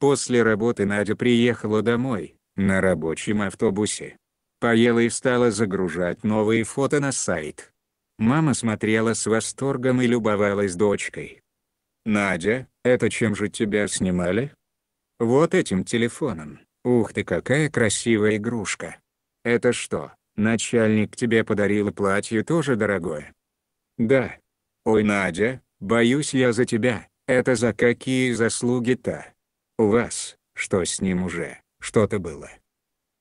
После работы Надя приехала домой, на рабочем автобусе. Поела и стала загружать новые фото на сайт. Мама смотрела с восторгом и любовалась дочкой. «Надя, это чем же тебя снимали?» «Вот этим телефоном. Ух ты, какая красивая игрушка!» «Это что, начальник тебе подарил платье тоже дорогое?» «Да, «Ой, Надя, боюсь я за тебя, это за какие заслуги-то? У вас, что с ним уже, что-то было?»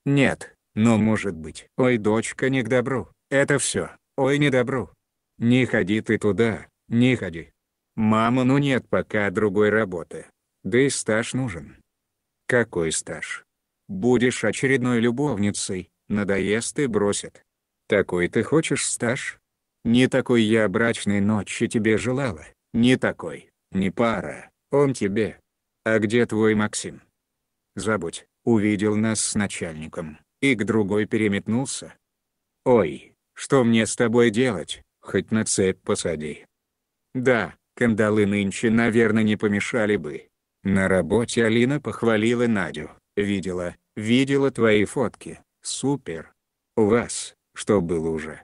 «Нет, но может быть. Ой, дочка, не к добру, это все, ой, не добру. Не ходи ты туда, не ходи. Мама, ну нет пока другой работы. Да и стаж нужен». «Какой стаж? Будешь очередной любовницей, надоест и бросит. Такой ты хочешь стаж?» Не такой я брачной ночи тебе желала, не такой, не пара, он тебе. А где твой Максим? Забудь, увидел нас с начальником, и к другой переметнулся. Ой, что мне с тобой делать, хоть на цепь посади. Да, кандалы нынче, наверное, не помешали бы. На работе Алина похвалила Надю, видела, видела твои фотки, супер. У вас, что было уже?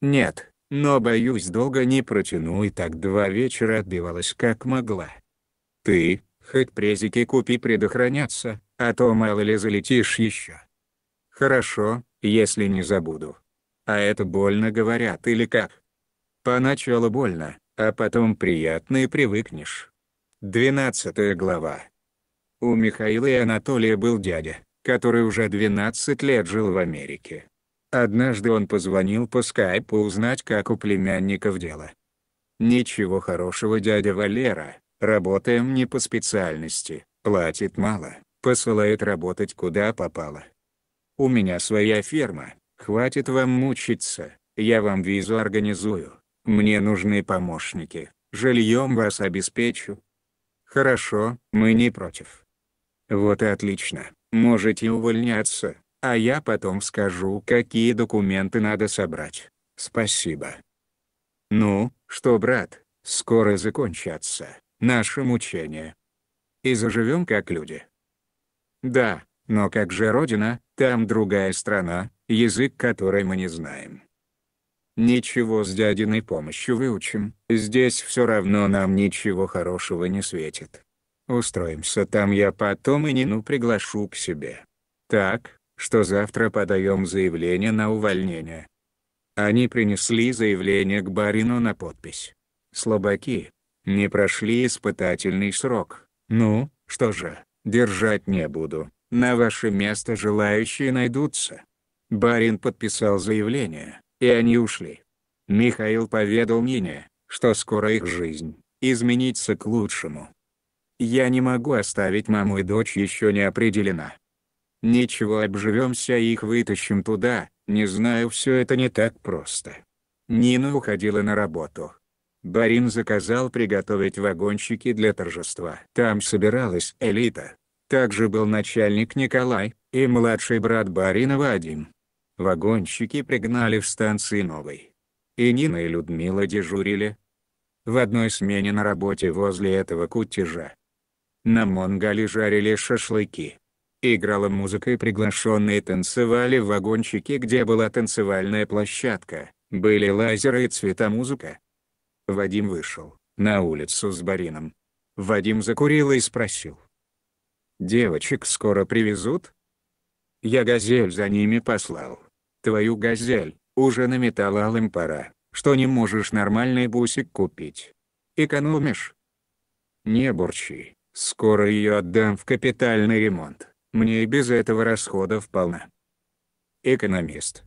Нет, но, боюсь, долго не протяну и так два вечера отбивалась как могла. Ты, хоть презики купи предохраняться, а то мало ли залетишь еще. Хорошо, если не забуду. А это больно говорят или как? Поначалу больно, а потом приятно и привыкнешь. 12 глава. У Михаила и Анатолия был дядя, который уже 12 лет жил в Америке. Однажды он позвонил по скайпу узнать как у племянников дело. «Ничего хорошего дядя Валера, работаем не по специальности, платит мало, посылает работать куда попало. У меня своя ферма, хватит вам мучиться, я вам визу организую, мне нужны помощники, жильем вас обеспечу». «Хорошо, мы не против». «Вот и отлично, можете увольняться, а я потом скажу, какие документы надо собрать. Спасибо. Ну, что, брат, скоро закончатся наши мучения. И заживем как люди. Да, но как же Родина, там другая страна, язык которой мы не знаем. Ничего с дядиной помощью выучим, здесь все равно нам ничего хорошего не светит. Устроимся там я потом и Нину приглашу к себе. Так, что завтра подаем заявление на увольнение. Они принесли заявление к барину на подпись. Слабаки. Не прошли испытательный срок. Ну, что же, держать не буду. На ваше место желающие найдутся. Барин подписал заявление, и они ушли. Михаил поведал Нине, что скоро их жизнь изменится к лучшему. Я не могу оставить маму и дочь еще не определена. Ничего обживемся и их вытащим туда, не знаю все это не так просто. Нина уходила на работу. Барин заказал приготовить вагончики для торжества. Там собиралась элита. Также был начальник Николай, и младший брат Барина Вадим. Вагончики пригнали в станции новой. И Нина и Людмила дежурили. В одной смене на работе возле этого кутежа. На Монгали жарили шашлыки. Играла музыка и приглашенные танцевали в вагончике где была танцевальная площадка, были лазеры и цветомузыка. Вадим вышел, на улицу с барином. Вадим закурил и спросил. «Девочек скоро привезут?» «Я газель за ними послал. Твою газель, уже наметала алым пора, что не можешь нормальный бусик купить. Экономишь?» «Не бурчи, скоро ее отдам в капитальный ремонт. Мне и без этого расходов полно. Экономист.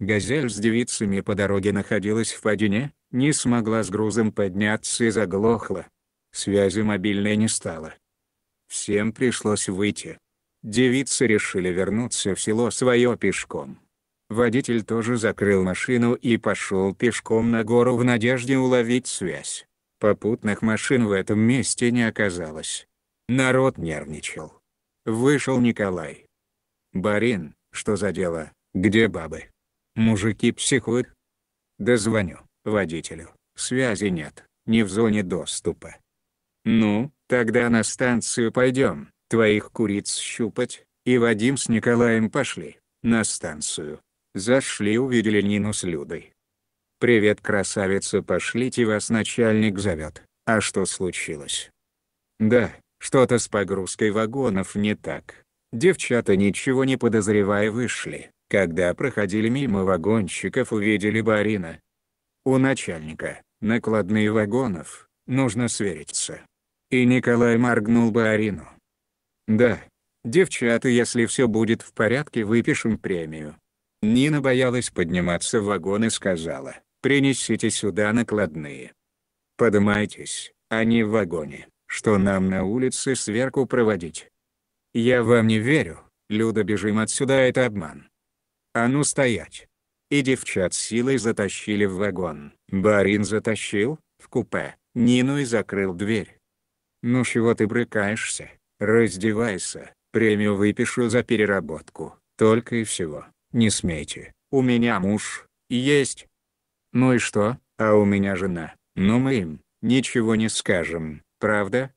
Газель с девицами по дороге находилась в падине, не смогла с грузом подняться и заглохла. Связи мобильной не стало. Всем пришлось выйти. Девицы решили вернуться в село свое пешком. Водитель тоже закрыл машину и пошел пешком на гору в надежде уловить связь. Попутных машин в этом месте не оказалось. Народ нервничал. Вышел Николай. «Барин, что за дело, где бабы? Мужики психуют?» «Дозвоню, водителю, связи нет, не в зоне доступа». «Ну, тогда на станцию пойдем, твоих куриц щупать», и Вадим с Николаем пошли, на станцию. Зашли увидели Нину с Людой. «Привет, красавица, пошлите вас начальник зовет. А что случилось?» «Да, что-то с погрузкой вагонов не так. Девчата ничего не подозревая вышли. Когда проходили мимо вагонщиков увидели барина. У начальника, накладные вагонов, нужно свериться. И Николай моргнул барину. Да. Девчата если все будет в порядке выпишем премию. Нина боялась подниматься в вагон и сказала, принесите сюда накладные. Поднимайтесь, они в вагоне что нам на улице сверку проводить. Я вам не верю, Люда бежим отсюда это обман. А ну стоять. И девчат силой затащили в вагон. Барин затащил, в купе, Нину и закрыл дверь. Ну чего ты брыкаешься, раздевайся, премию выпишу за переработку, только и всего, не смейте, у меня муж, есть. Ну и что, а у меня жена, но ну мы им, ничего не скажем, Правда?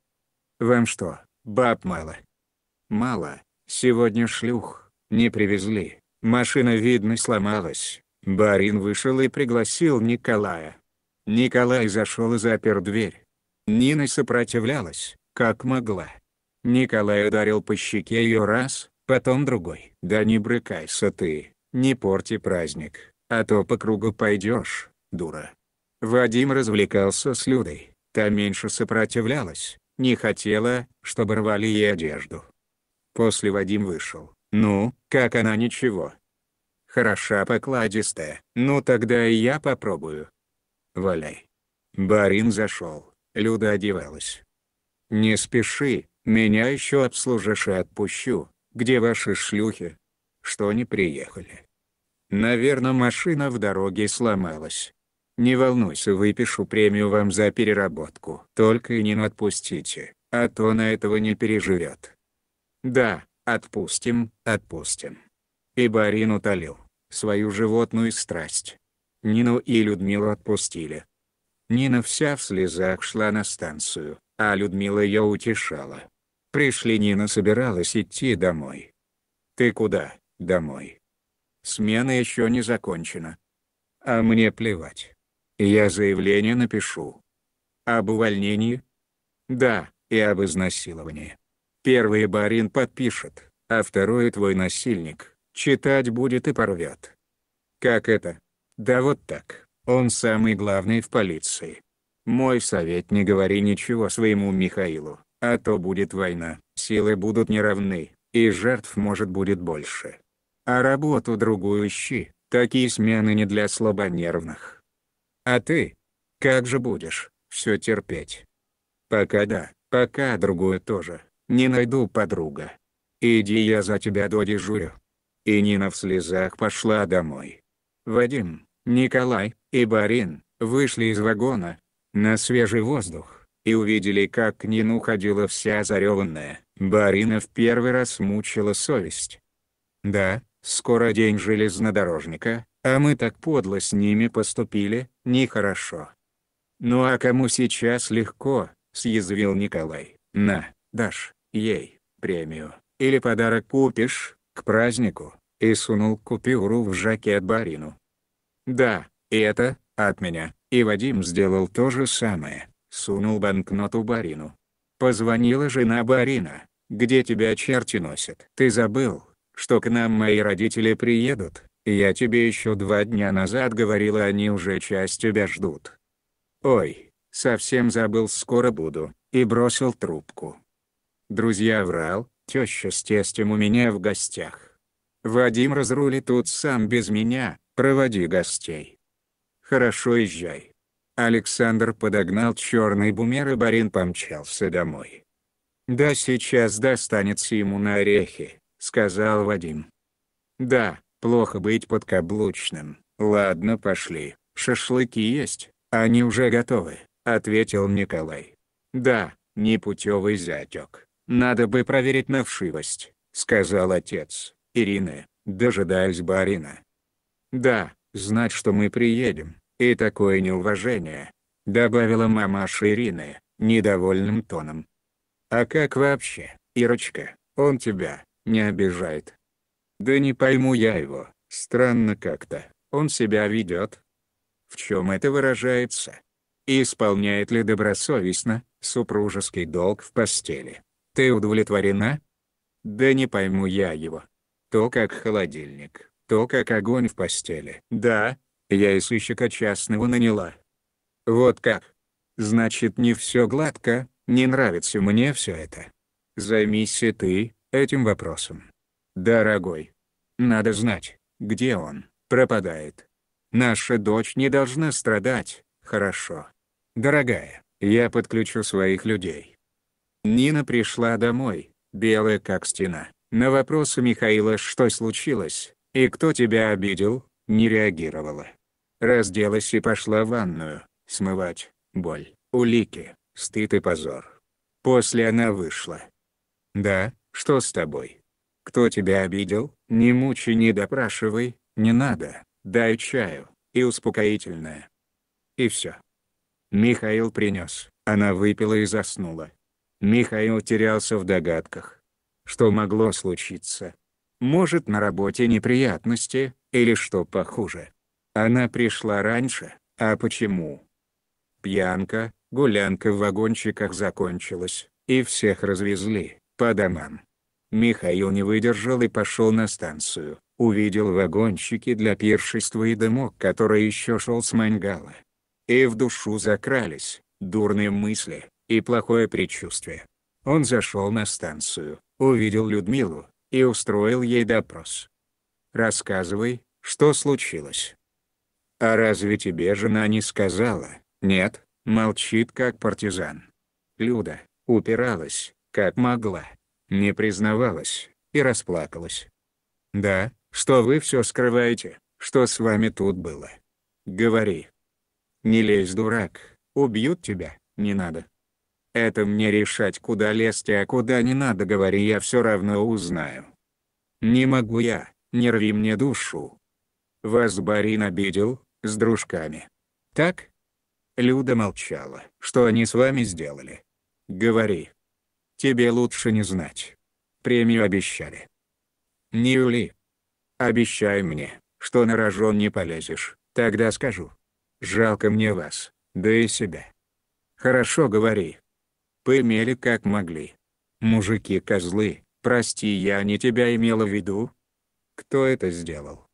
Вам что, баб мало? Мало. Сегодня шлюх. Не привезли. Машина, видно, сломалась. Барин вышел и пригласил Николая. Николай зашел и запер дверь. Нина сопротивлялась, как могла. Николай ударил по щеке ее раз, потом другой. «Да не брыкайся ты, не порти праздник, а то по кругу пойдешь, дура». Вадим развлекался с Людой та меньше сопротивлялась, не хотела, чтобы рвали ей одежду. После Вадим вышел. Ну, как она ничего. Хороша покладистая. Ну тогда и я попробую. Валяй. Барин зашел. Люда одевалась. Не спеши, меня еще обслужишь и отпущу. Где ваши шлюхи? Что они приехали? Наверное, машина в дороге сломалась. Не волнуйся выпишу премию вам за переработку. Только и не отпустите, а то на этого не переживет. Да, отпустим, отпустим. И Барин утолил свою животную страсть. Нину и Людмилу отпустили. Нина вся в слезах шла на станцию, а Людмила ее утешала. Пришли Нина собиралась идти домой. «Ты куда? Домой. Смена еще не закончена. А мне плевать. Я заявление напишу. Об увольнении? Да, и об изнасиловании. Первый барин подпишет, а второй твой насильник, читать будет и порвет. Как это? Да вот так, он самый главный в полиции. Мой совет не говори ничего своему Михаилу, а то будет война, силы будут неравны, и жертв может будет больше. А работу другую ищи, такие смены не для слабонервных. А ты? Как же будешь все терпеть? Пока да, пока другую тоже. Не найду подруга. Иди я за тебя додежурю. И Нина в слезах пошла домой. Вадим, Николай и Барин вышли из вагона на свежий воздух и увидели, как к Нину ходила вся зареванная. Барина в первый раз мучила совесть. Да, скоро день железнодорожника, а мы так подло с ними поступили, нехорошо. Ну а кому сейчас легко, съязвил Николай. На, дашь, ей, премию. Или подарок купишь, к празднику. И сунул купюру в жакет барину. Да, и это, от меня. И Вадим сделал то же самое, сунул банкноту барину. Позвонила жена барина. «Где тебя черти носят?» «Ты забыл, что к нам мои родители приедут?» Я тебе еще два дня назад говорила они уже часть тебя ждут. Ой, совсем забыл скоро буду, и бросил трубку. Друзья врал, теща с тестем у меня в гостях. Вадим разрули тут сам без меня, проводи гостей. Хорошо езжай. Александр подогнал черный бумер и Барин помчался домой. «Да сейчас достанется ему на орехи», — сказал Вадим. «Да, Плохо быть подкаблучным. Ладно, пошли. Шашлыки есть, они уже готовы, ответил Николай. Да, непутевый зятек. Надо бы проверить на вшивость, сказал отец. Ирины, дожидаясь барина. Да, знать, что мы приедем, и такое неуважение, добавила мамаша Ирины, недовольным тоном. А как вообще, Ирочка, он тебя не обижает? Да не пойму я его, странно как-то, он себя ведет. В чем это выражается? И исполняет ли добросовестно, супружеский долг в постели? Ты удовлетворена? Да не пойму я его. То как холодильник, то как огонь в постели. Да, я и сыщика частного наняла. Вот как. Значит не все гладко, не нравится мне все это. Займись и ты, этим вопросом. «Дорогой, надо знать, где он пропадает. Наша дочь не должна страдать, хорошо. Дорогая, я подключу своих людей». Нина пришла домой, белая как стена. На вопросы Михаила, что случилось, и кто тебя обидел, не реагировала. Разделась и пошла в ванную, смывать боль, улики, стыд и позор. После она вышла. «Да, что с тобой?» Кто тебя обидел, не мучи, не допрашивай, не надо, дай чаю, и успокоительное. И все. Михаил принес, она выпила и заснула. Михаил терялся в догадках. Что могло случиться? Может на работе неприятности, или что похуже. Она пришла раньше, а почему? Пьянка, гулянка в вагончиках закончилась, и всех развезли, по домам. Михаил не выдержал и пошел на станцию. Увидел вагончики для пиршества и дымок, который еще шел с мангала. И в душу закрались дурные мысли и плохое предчувствие. Он зашел на станцию, увидел Людмилу и устроил ей допрос. «Рассказывай, что случилось?» «А разве тебе жена не сказала?» «Нет», молчит как партизан. Люда, упиралась, как могла. Не признавалась, и расплакалась. «Да, что вы все скрываете, что с вами тут было? Говори. Не лезь, дурак, убьют тебя, не надо. Это мне решать, куда лезть, а куда не надо, говори, я все равно узнаю. Не могу я, не рви мне душу. Вас Барин обидел, с дружками. Так?» Люда молчала. «Что они с вами сделали?» «Говори». Тебе лучше не знать. Премию обещали. Не Юли. Обещай мне, что на рожон не полезешь, тогда скажу. Жалко мне вас, да и себя. Хорошо говори. Поимели как могли. Мужики-козлы, прости я не тебя имела в виду. Кто это сделал?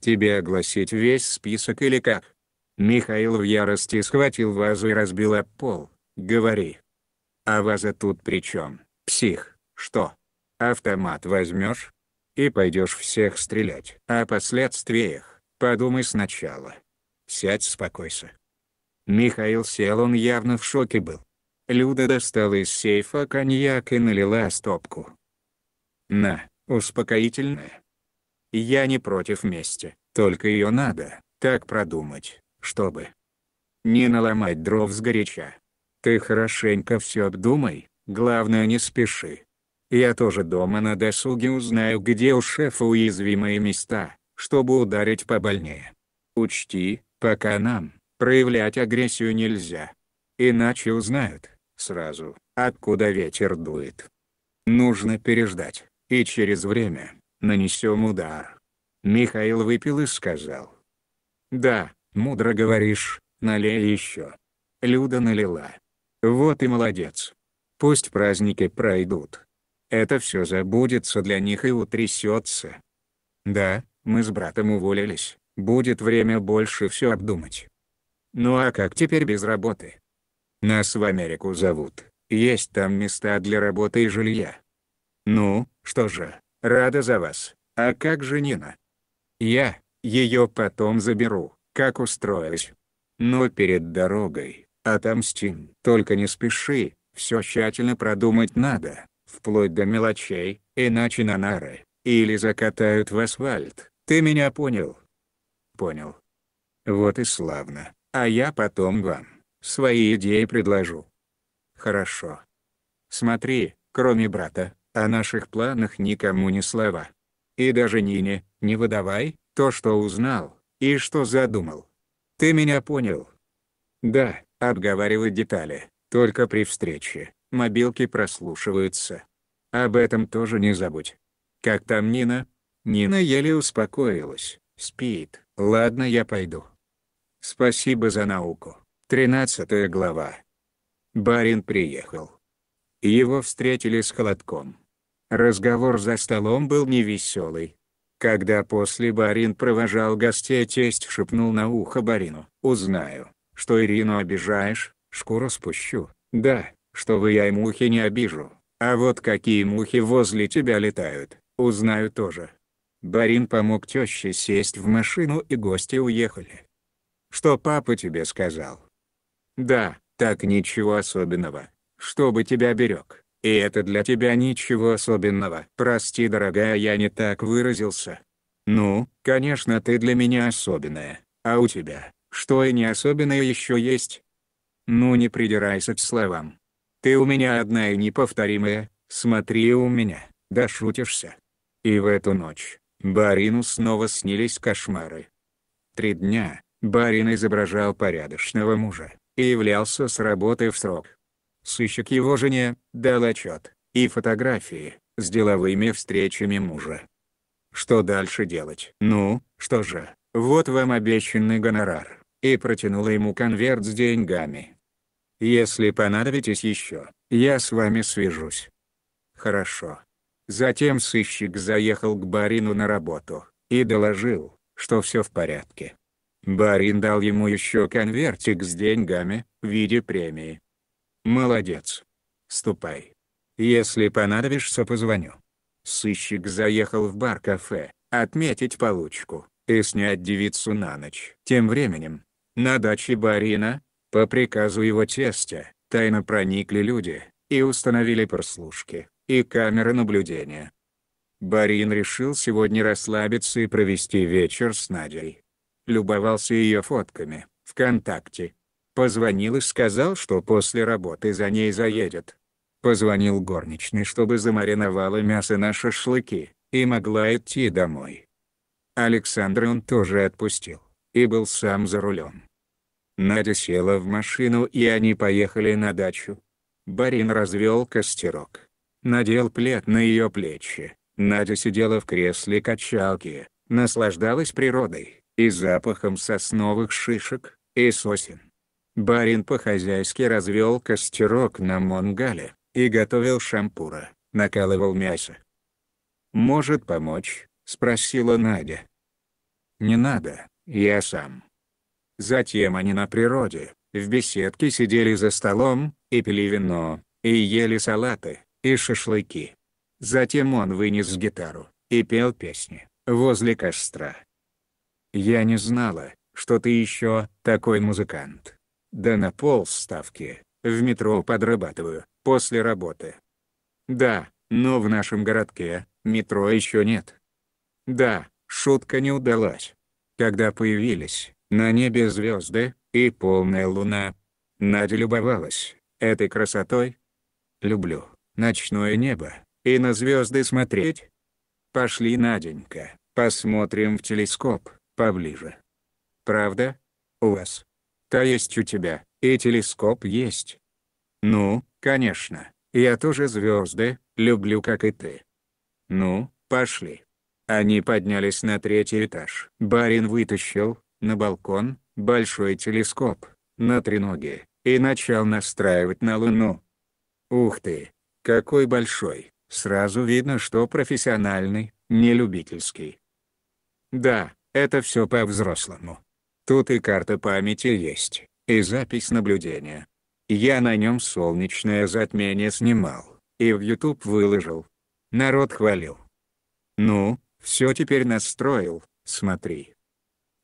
Тебе огласить весь список или как? Михаил в ярости схватил вазу и разбил об пол. Говори. А ваза тут при чем? Псих, что? Автомат возьмешь? И пойдешь всех стрелять. О последствиях подумай сначала. Сядь, спокойся. Михаил сел, он явно в шоке был. Люда достала из сейфа коньяк и налила стопку. «На, успокоительное. Я не против мести, только ее надо так продумать, чтобы не наломать дров сгоряча. Ты хорошенько все обдумай, главное не спеши. Я тоже дома на досуге узнаю где у шефа уязвимые места, чтобы ударить побольнее. Учти, пока нам, проявлять агрессию нельзя. Иначе узнают, сразу, откуда ветер дует. Нужно переждать, и через время, нанесем удар. Михаил выпил и сказал. Да, мудро говоришь, налей еще. Люда налила. Вот и молодец. Пусть праздники пройдут. Это все забудется для них и утрясется. Да, мы с братом уволились, будет время больше все обдумать. Ну а как теперь без работы? Нас в Америку зовут, есть там места для работы и жилья. Ну, что же, рада за вас, а как же Нина? Я, ее потом заберу, как устроюсь. Но ну, перед дорогой Отомстим, только не спеши, все тщательно продумать надо, вплоть до мелочей, иначе на нары, или закатают в асфальт, ты меня понял? Понял. Вот и славно, а я потом вам, свои идеи предложу. Хорошо. Смотри, кроме брата, о наших планах никому ни слова. И даже Нине, не выдавай, то что узнал, и что задумал. Ты меня понял? Да. Обговаривать детали, только при встрече, мобилки прослушиваются. Об этом тоже не забудь. Как там Нина? Нина еле успокоилась, спит. Ладно, я пойду. Спасибо за науку. 13 глава. Барин приехал. Его встретили с холодком. Разговор за столом был невеселый. Когда после барин провожал гостей, тесть шепнул на ухо барину «Узнаю, что Ирину обижаешь, шкуру спущу. Да, что вы я и мухи не обижу. А вот какие мухи возле тебя летают, узнаю тоже. Барин помог теще сесть в машину и гости уехали. Что папа тебе сказал? Да, так ничего особенного. Чтобы тебя берег. И это для тебя ничего особенного. Прости, дорогая, я не так выразился. Ну, конечно, ты для меня особенная, а у тебя? что и не особенное еще есть. Ну не придирайся к словам. Ты у меня одна и неповторимая, смотри у меня, да шутишься. И в эту ночь, Барину снова снились кошмары. Три дня, Барин изображал порядочного мужа, и являлся с работы в срок. Сыщик его жене, дал отчет, и фотографии, с деловыми встречами мужа. Что дальше делать? Ну, что же, вот вам обещанный гонорар и протянула ему конверт с деньгами. «Если понадобитесь еще, я с вами свяжусь». «Хорошо». Затем сыщик заехал к барину на работу, и доложил, что все в порядке. Барин дал ему еще конвертик с деньгами, в виде премии. «Молодец. Ступай. Если понадобишься, позвоню». Сыщик заехал в бар-кафе, отметить получку, и снять девицу на ночь. Тем временем, на даче барина, по приказу его тестя, тайно проникли люди, и установили прослушки, и камеры наблюдения. Барин решил сегодня расслабиться и провести вечер с Надей. Любовался ее фотками, ВКонтакте. Позвонил и сказал, что после работы за ней заедет. Позвонил горничной, чтобы замариновала мясо на шашлыки, и могла идти домой. Александра он тоже отпустил и был сам за рулем. Надя села в машину и они поехали на дачу. Барин развел костерок. Надел плед на ее плечи. Надя сидела в кресле качалки, наслаждалась природой, и запахом сосновых шишек, и сосен. Барин по-хозяйски развел костерок на мангале, и готовил шампура, накалывал мясо. «Может помочь?» — спросила Надя. «Не надо», я сам. Затем они на природе, в беседке сидели за столом, и пили вино, и ели салаты, и шашлыки. Затем он вынес гитару, и пел песни, возле костра. Я не знала, что ты еще такой музыкант. Да на полставки, в метро подрабатываю, после работы. Да, но в нашем городке метро еще нет. Да, шутка не удалась когда появились на небе звезды и полная луна. Надя любовалась этой красотой. Люблю ночное небо и на звезды смотреть. Пошли, Наденька, посмотрим в телескоп поближе. Правда? У вас? Та есть у тебя, и телескоп есть. Ну, конечно, я тоже звезды люблю, как и ты. Ну, пошли. Они поднялись на третий этаж. Барин вытащил, на балкон, большой телескоп, на треноге, и начал настраивать на Луну. Ух ты, какой большой, сразу видно, что профессиональный, не любительский. Да, это все по-взрослому. Тут и карта памяти есть, и запись наблюдения. Я на нем солнечное затмение снимал, и в YouTube выложил. Народ хвалил. Ну, все теперь настроил, смотри.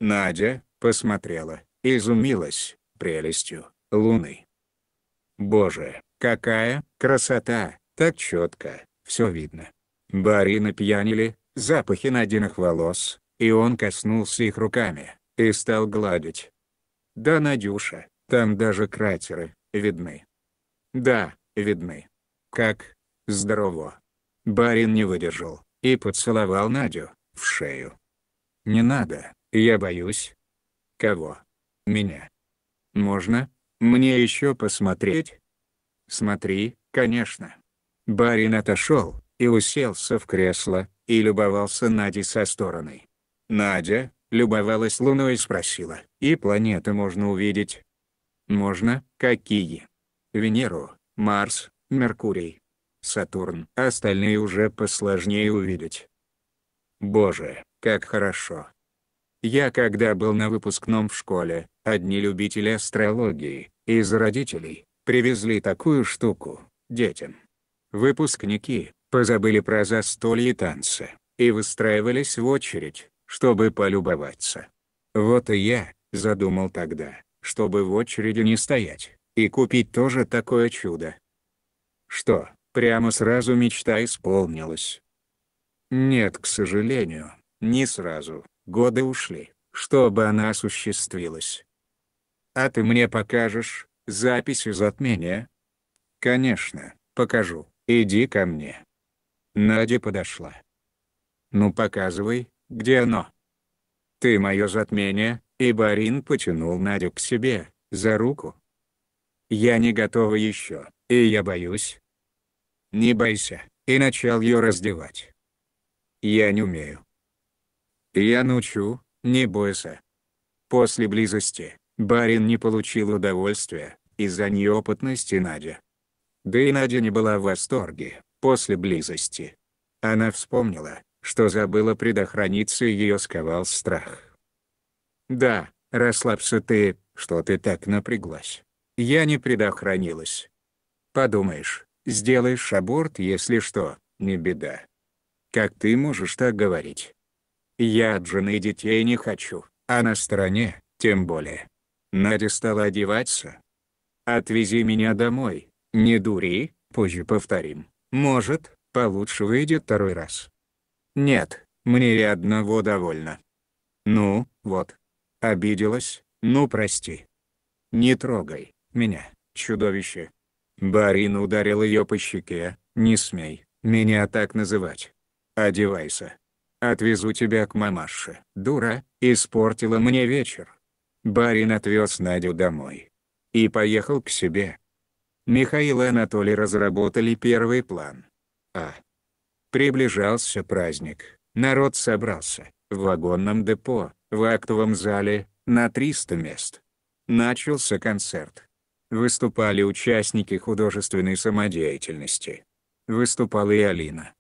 Надя посмотрела, изумилась прелестью луны. Боже, какая красота, так четко, все видно. Барина пьянили, запахи Надиных волос, и он коснулся их руками, и стал гладить. Да, Надюша, там даже кратеры, видны. Да, видны. Как? Здорово. Барин не выдержал, и поцеловал Надю в шею. «Не надо, я боюсь». «Кого?» «Меня». «Можно? Мне еще посмотреть?» «Смотри, конечно». Барин отошел и уселся в кресло, и любовался Надей со стороны. Надя, любовалась луной и спросила, «И планеты можно увидеть?» «Можно, какие?» «Венеру, Марс, Меркурий, Сатурн, а остальные уже посложнее увидеть. Боже, как хорошо. Я когда был на выпускном в школе, одни любители астрологии, из родителей, привезли такую штуку, детям. Выпускники, позабыли про застолье и танцы, и выстраивались в очередь, чтобы полюбоваться. Вот и я, задумал тогда, чтобы в очереди не стоять, и купить тоже такое чудо. Что, Прямо сразу мечта исполнилась. Нет, к сожалению, не сразу. Годы ушли, чтобы она осуществилась. А ты мне покажешь запись из затмения? Конечно, покажу. Иди ко мне. Надя подошла. Ну показывай, где оно? Ты мое затмение, и Барин потянул Надю к себе, за руку. Я не готова еще, и я боюсь, не бойся, и начал ее раздевать. Я не умею. Я научу, не бойся. После близости, барин не получил удовольствия, из-за неопытности Надя. Да и Надя не была в восторге, после близости. Она вспомнила, что забыла предохраниться и ее сковал страх. «Да, расслабься ты, что ты так напряглась. Я не предохранилась. Подумаешь, Сделаешь аборт, если что, не беда. Как ты можешь так говорить? Я от жены детей не хочу, а на стороне, тем более. Надя стала одеваться. Отвези меня домой, не дури, позже повторим. Может, получше выйдет второй раз. Нет, мне и одного довольно. Ну, вот. Обиделась, ну прости. Не трогай меня, чудовище. Барин ударил ее по щеке, «Не смей меня так называть. Одевайся. Отвезу тебя к мамаше. Дура, испортила мне вечер». Барин отвез Надю домой. И поехал к себе. Михаил и Анатолий разработали первый план. А. Приближался праздник, народ собрался, в вагонном депо, в актовом зале, на 300 мест. Начался концерт. Выступали участники художественной самодеятельности. Выступала и Алина.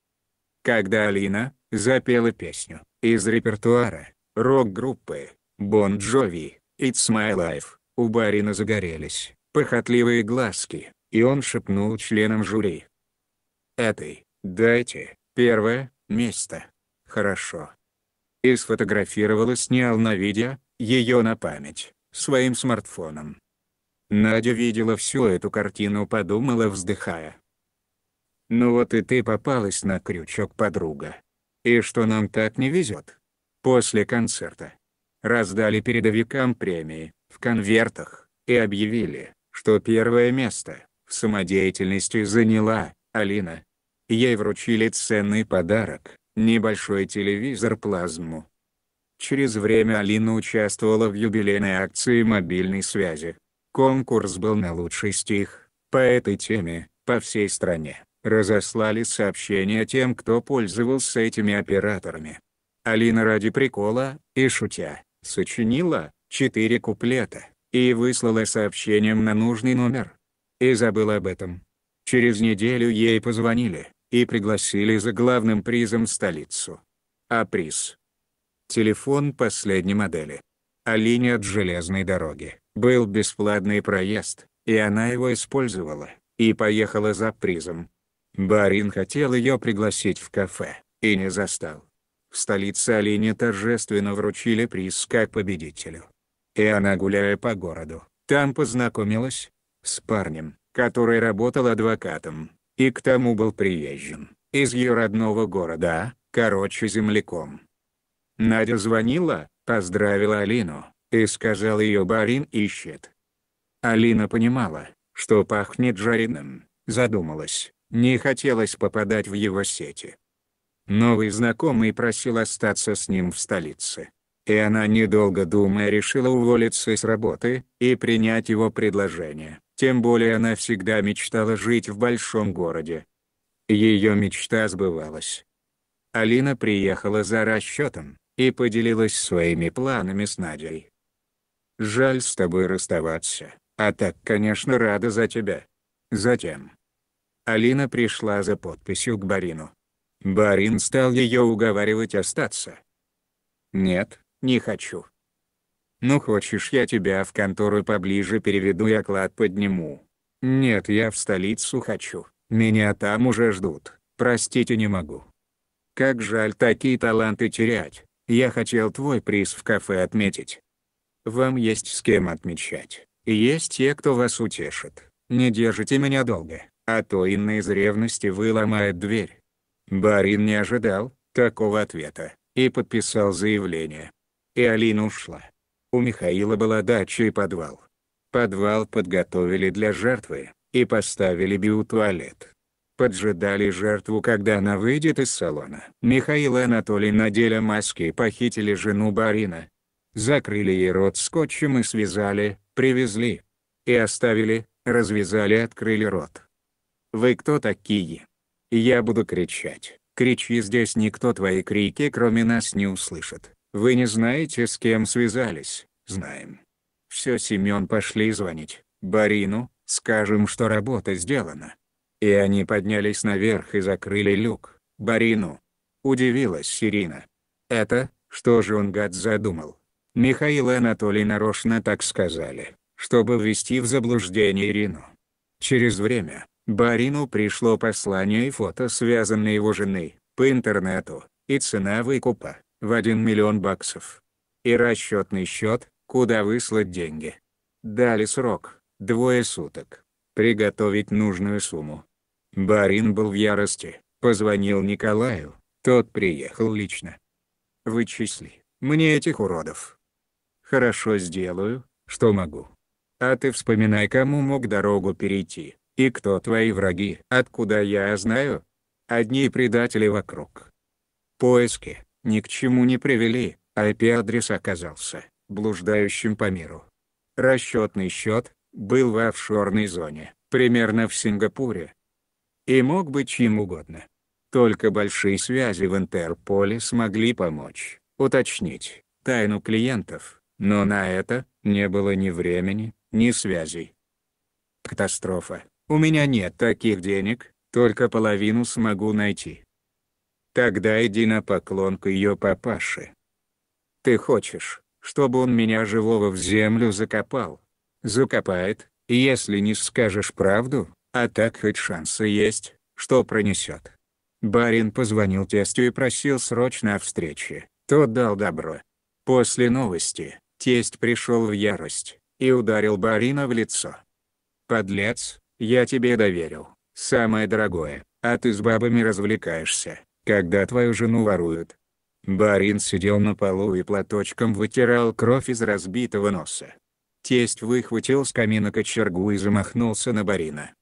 Когда Алина запела песню из репертуара рок-группы Бон bon Джови «It's My Life», у барина загорелись похотливые глазки, и он шепнул членам жюри. «Этой, дайте, первое, место. Хорошо». И сфотографировал и снял на видео, ее на память, своим смартфоном. Надя видела всю эту картину подумала вздыхая. «Ну вот и ты попалась на крючок, подруга. И что нам так не везет?» После концерта. Раздали передовикам премии, в конвертах, и объявили, что первое место, в самодеятельности заняла, Алина. Ей вручили ценный подарок, небольшой телевизор плазму. Через время Алина участвовала в юбилейной акции мобильной связи, Конкурс был на лучший стих, по этой теме, по всей стране, разослали сообщения тем, кто пользовался этими операторами. Алина ради прикола, и шутя, сочинила, четыре куплета, и выслала сообщением на нужный номер. И забыла об этом. Через неделю ей позвонили, и пригласили за главным призом в столицу. А приз? Телефон последней модели. А от железной дороги. Был бесплатный проезд, и она его использовала, и поехала за призом. Барин хотел ее пригласить в кафе, и не застал. В столице Алине торжественно вручили приз как победителю. И она гуляя по городу, там познакомилась с парнем, который работал адвокатом, и к тому был приезжим, из ее родного города, короче земляком. Надя звонила, поздравила Алину, и сказал ее барин ищет. Алина понимала, что пахнет жареным, задумалась, не хотелось попадать в его сети. Новый знакомый просил остаться с ним в столице. И она, недолго думая, решила уволиться с работы и принять его предложение. Тем более она всегда мечтала жить в большом городе. Ее мечта сбывалась. Алина приехала за расчетом и поделилась своими планами с Надей. Жаль с тобой расставаться, а так, конечно, рада за тебя. Затем. Алина пришла за подписью к Барину. Барин стал ее уговаривать остаться. «Нет, не хочу. Ну хочешь я тебя в контору поближе переведу и оклад подниму? Нет, я в столицу хочу, меня там уже ждут, простите не могу. Как жаль такие таланты терять, я хотел твой приз в кафе отметить. Вам есть с кем отмечать, и есть те, кто вас утешит. Не держите меня долго, а то Инна из ревности выломает дверь. Барин не ожидал такого ответа и подписал заявление. И Алина ушла. У Михаила была дача и подвал. Подвал подготовили для жертвы и поставили биотуалет. Поджидали жертву, когда она выйдет из салона. Михаил и Анатолий надели маски и похитили жену Барина, закрыли ей рот скотчем и связали, привезли. И оставили, развязали открыли рот. «Вы кто такие?» Я буду кричать. Кричи здесь никто твои крики кроме нас не услышит. Вы не знаете с кем связались, знаем. Все, Семен, пошли звонить. Барину, скажем, что работа сделана. И они поднялись наверх и закрыли люк. Барину. Удивилась Сирина. Это, что же он гад задумал? Михаил и Анатолий нарочно так сказали, чтобы ввести в заблуждение Ирину. Через время, Барину пришло послание и фото связанной его жены, по интернету, и цена выкупа, в 1 миллион баксов. И расчетный счет, куда выслать деньги. Дали срок, двое суток. Приготовить нужную сумму. Барин был в ярости, позвонил Николаю, тот приехал лично. «Вычисли, мне этих уродов». Хорошо сделаю, что могу. А ты вспоминай кому мог дорогу перейти, и кто твои враги. Откуда я знаю? Одни предатели вокруг. Поиски ни к чему не привели, IP-адрес оказался блуждающим по миру. Расчетный счет был в офшорной зоне, примерно в Сингапуре. И мог быть чем угодно. Только большие связи в Интерполе смогли помочь уточнить тайну клиентов. Но на это не было ни времени, ни связей. Катастрофа. У меня нет таких денег, только половину смогу найти. Тогда иди на поклон к ее папаше. Ты хочешь, чтобы он меня живого в землю закопал? Закопает, если не скажешь правду, а так хоть шансы есть, что пронесет. Барин позвонил тестю и просил срочно о встрече, тот дал добро. После новости, Тесть пришел в ярость и ударил барина в лицо. «Подлец, я тебе доверил, самое дорогое, а ты с бабами развлекаешься, когда твою жену воруют». Барин сидел на полу и платочком вытирал кровь из разбитого носа. Тесть выхватил с камина кочергу и замахнулся на барина.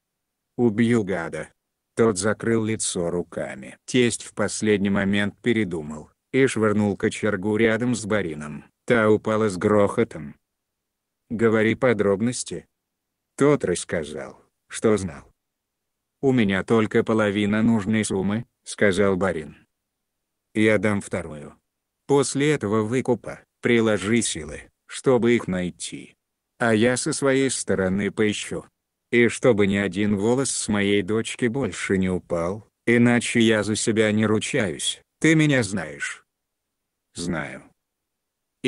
«Убью гада!» Тот закрыл лицо руками. Тесть в последний момент передумал и швырнул кочергу рядом с барином. Та упала с грохотом. «Говори подробности». Тот рассказал, что знал. «У меня только половина нужной суммы», — сказал барин. «Я дам вторую. После этого выкупа, приложи силы, чтобы их найти. А я со своей стороны поищу. И чтобы ни один волос с моей дочки больше не упал, иначе я за себя не ручаюсь, ты меня знаешь». «Знаю»,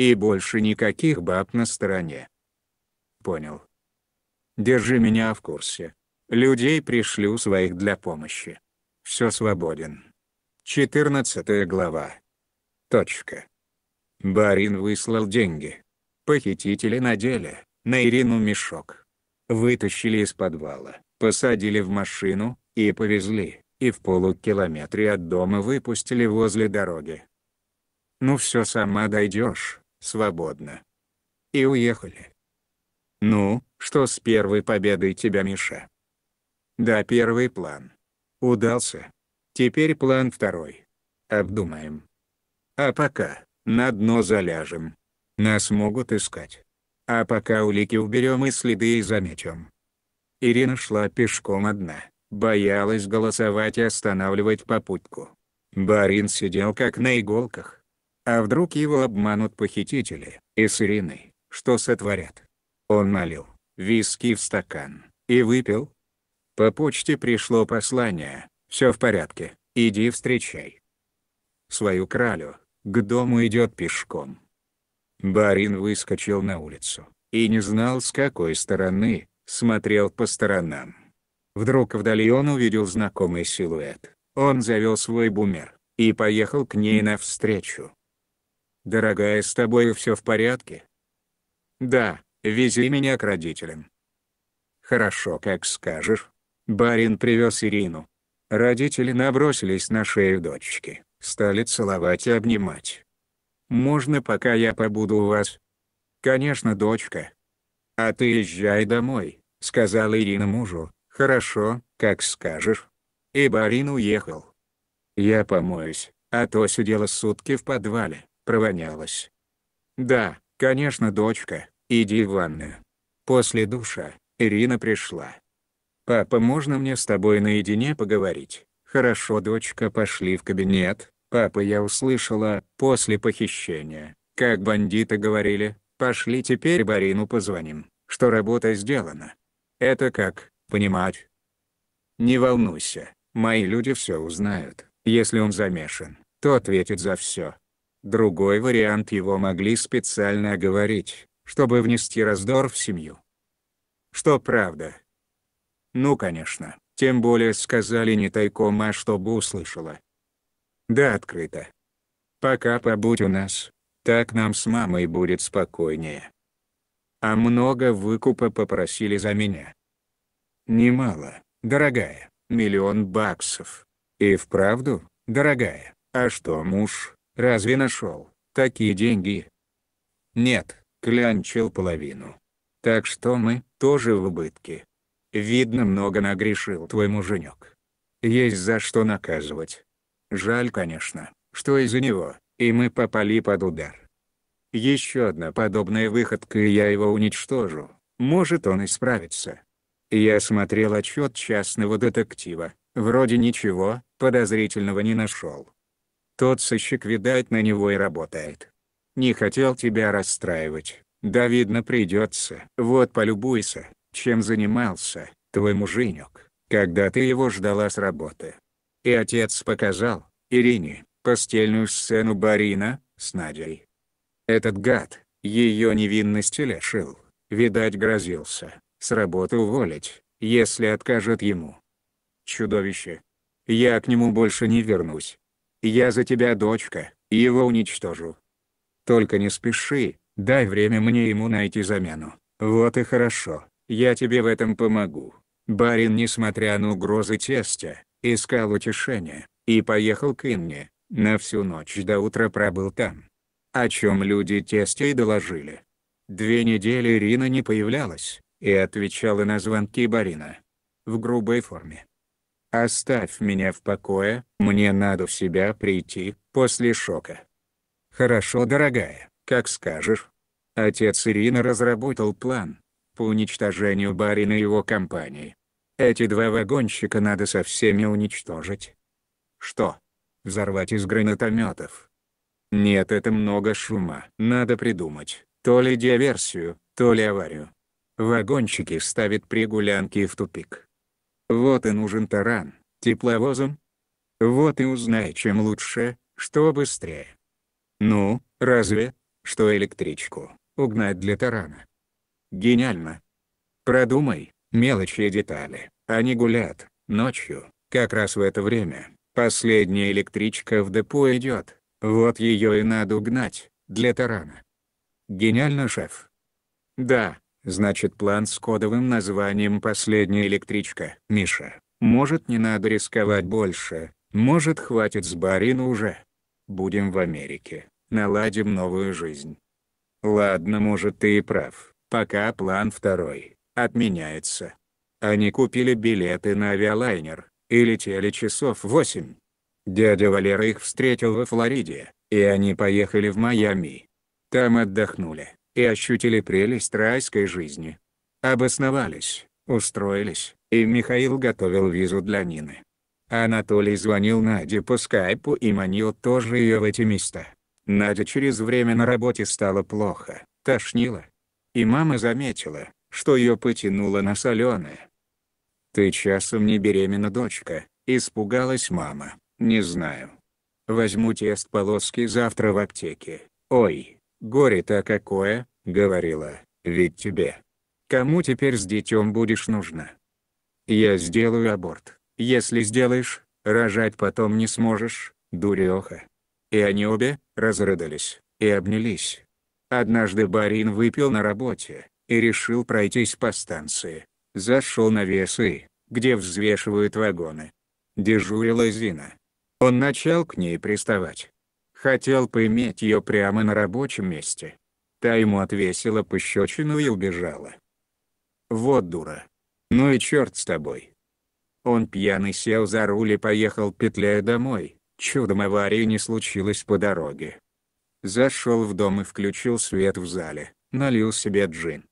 и больше никаких баб на стороне. Понял. Держи меня в курсе. Людей пришлю своих для помощи. Все свободен. 14 глава. Точка. Барин выслал деньги. Похитители надели на Ирину мешок. Вытащили из подвала, посадили в машину, и повезли, и в полукилометре от дома выпустили возле дороги. «Ну все сама дойдешь», свободно. И уехали. Ну, что с первой победой тебя, Миша? Да, первый план. Удался. Теперь план второй. Обдумаем. А пока, на дно заляжем. Нас могут искать. А пока улики уберем и следы и заметим. Ирина шла пешком одна, боялась голосовать и останавливать попутку. Барин сидел как на иголках. А вдруг его обманут похитители, и с Ириной, что сотворят? Он налил виски в стакан, и выпил. По почте пришло послание, все в порядке, иди встречай. Свою кралю, к дому идет пешком. Барин выскочил на улицу, и не знал с какой стороны, смотрел по сторонам. Вдруг вдали он увидел знакомый силуэт, он завел свой бумер, и поехал к ней навстречу. Дорогая, с тобой все в порядке? Да, вези меня к родителям. Хорошо, как скажешь. Барин привез Ирину. Родители набросились на шею дочки, стали целовать и обнимать. «Можно пока я побуду у вас?» «Конечно, дочка». «А ты езжай домой», — сказала Ирина мужу. «Хорошо, как скажешь». И барин уехал. Я помоюсь, а то сидела сутки в подвале провонялось. «Да, конечно, дочка, иди в ванную». После душа, Ирина пришла. «Папа, можно мне с тобой наедине поговорить?» «Хорошо, дочка, пошли в кабинет». «Папа, я услышала, после похищения, как бандиты говорили, пошли теперь Барину позвоним, что работа сделана». «Это как, понимать?» «Не волнуйся, мои люди все узнают, если он замешан, то ответит за все. Другой вариант его могли специально оговорить, чтобы внести раздор в семью. Что правда? Ну конечно, тем более сказали не тайком, а чтобы услышала. Да открыто. Пока побудь у нас, так нам с мамой будет спокойнее. А много выкупа попросили за меня. Немало, дорогая, миллион баксов. И вправду, дорогая, а что муж? Разве нашел такие деньги? Нет, клянчил половину. Так что мы тоже в убытке. Видно много нагрешил твой муженек. Есть за что наказывать. Жаль, конечно, что из-за него, и мы попали под удар. Еще одна подобная выходка и я его уничтожу, может он исправится. Я смотрел отчет частного детектива, вроде ничего подозрительного не нашел. Тот сыщик видать на него и работает. Не хотел тебя расстраивать, да видно придется. Вот полюбуйся, чем занимался, твой муженек, когда ты его ждала с работы. И отец показал, Ирине, постельную сцену Барина, с Надей. Этот гад, ее невинности лишил, видать грозился, с работы уволить, если откажет ему. Чудовище. Я к нему больше не вернусь. Я за тебя, дочка, его уничтожу. Только не спеши, дай время мне ему найти замену. Вот и хорошо, я тебе в этом помогу. Барин, несмотря на угрозы тестя, искал утешение, и поехал к Инне, на всю ночь до утра пробыл там. О чем люди тестя и доложили. Две недели Ирина не появлялась, и отвечала на звонки Барина. В грубой форме. Оставь меня в покое, мне надо в себя прийти, после шока. Хорошо, дорогая, как скажешь. Отец Ирина разработал план по уничтожению барина и его компании. Эти два вагонщика надо со всеми уничтожить. Что? Взорвать из гранатометов? Нет, это много шума. Надо придумать, то ли диверсию, то ли аварию. Вагонщики ставят при гулянке в тупик. Вот и нужен таран, тепловозом. Вот и узнай чем лучше, что быстрее. Ну, разве, что электричку, угнать для тарана. Гениально. Продумай, мелочи и детали, они гулят, ночью, как раз в это время, последняя электричка в депо идет, вот ее и надо угнать, для тарана. Гениально, шеф. Да, Значит план с кодовым названием «Последняя электричка». Миша, может не надо рисковать больше, может хватит с Барину уже. Будем в Америке, наладим новую жизнь. Ладно, может ты и прав, пока план второй, отменяется. Они купили билеты на авиалайнер, и летели часов восемь. Дядя Валера их встретил во Флориде, и они поехали в Майами. Там отдохнули и ощутили прелесть райской жизни. Обосновались, устроились, и Михаил готовил визу для Нины. Анатолий звонил Наде по скайпу и манил тоже ее в эти места. Надя через время на работе стало плохо, тошнило. И мама заметила, что ее потянуло на соленое. «Ты часом не беременна, дочка?» – испугалась мама. «Не знаю. Возьму тест полоски завтра в аптеке. Ой, горе-то какое!» говорила, ведь тебе. Кому теперь с детем будешь нужна? Я сделаю аборт. Если сделаешь, рожать потом не сможешь, дуреха. И они обе, разрыдались, и обнялись. Однажды барин выпил на работе, и решил пройтись по станции. Зашел на весы, где взвешивают вагоны. Дежурила Зина. Он начал к ней приставать. Хотел поиметь ее прямо на рабочем месте, та ему отвесила пощечину и убежала. Вот дура. Ну и черт с тобой. Он пьяный сел за руль и поехал петляя домой, чудом аварии не случилось по дороге. Зашел в дом и включил свет в зале, налил себе джин.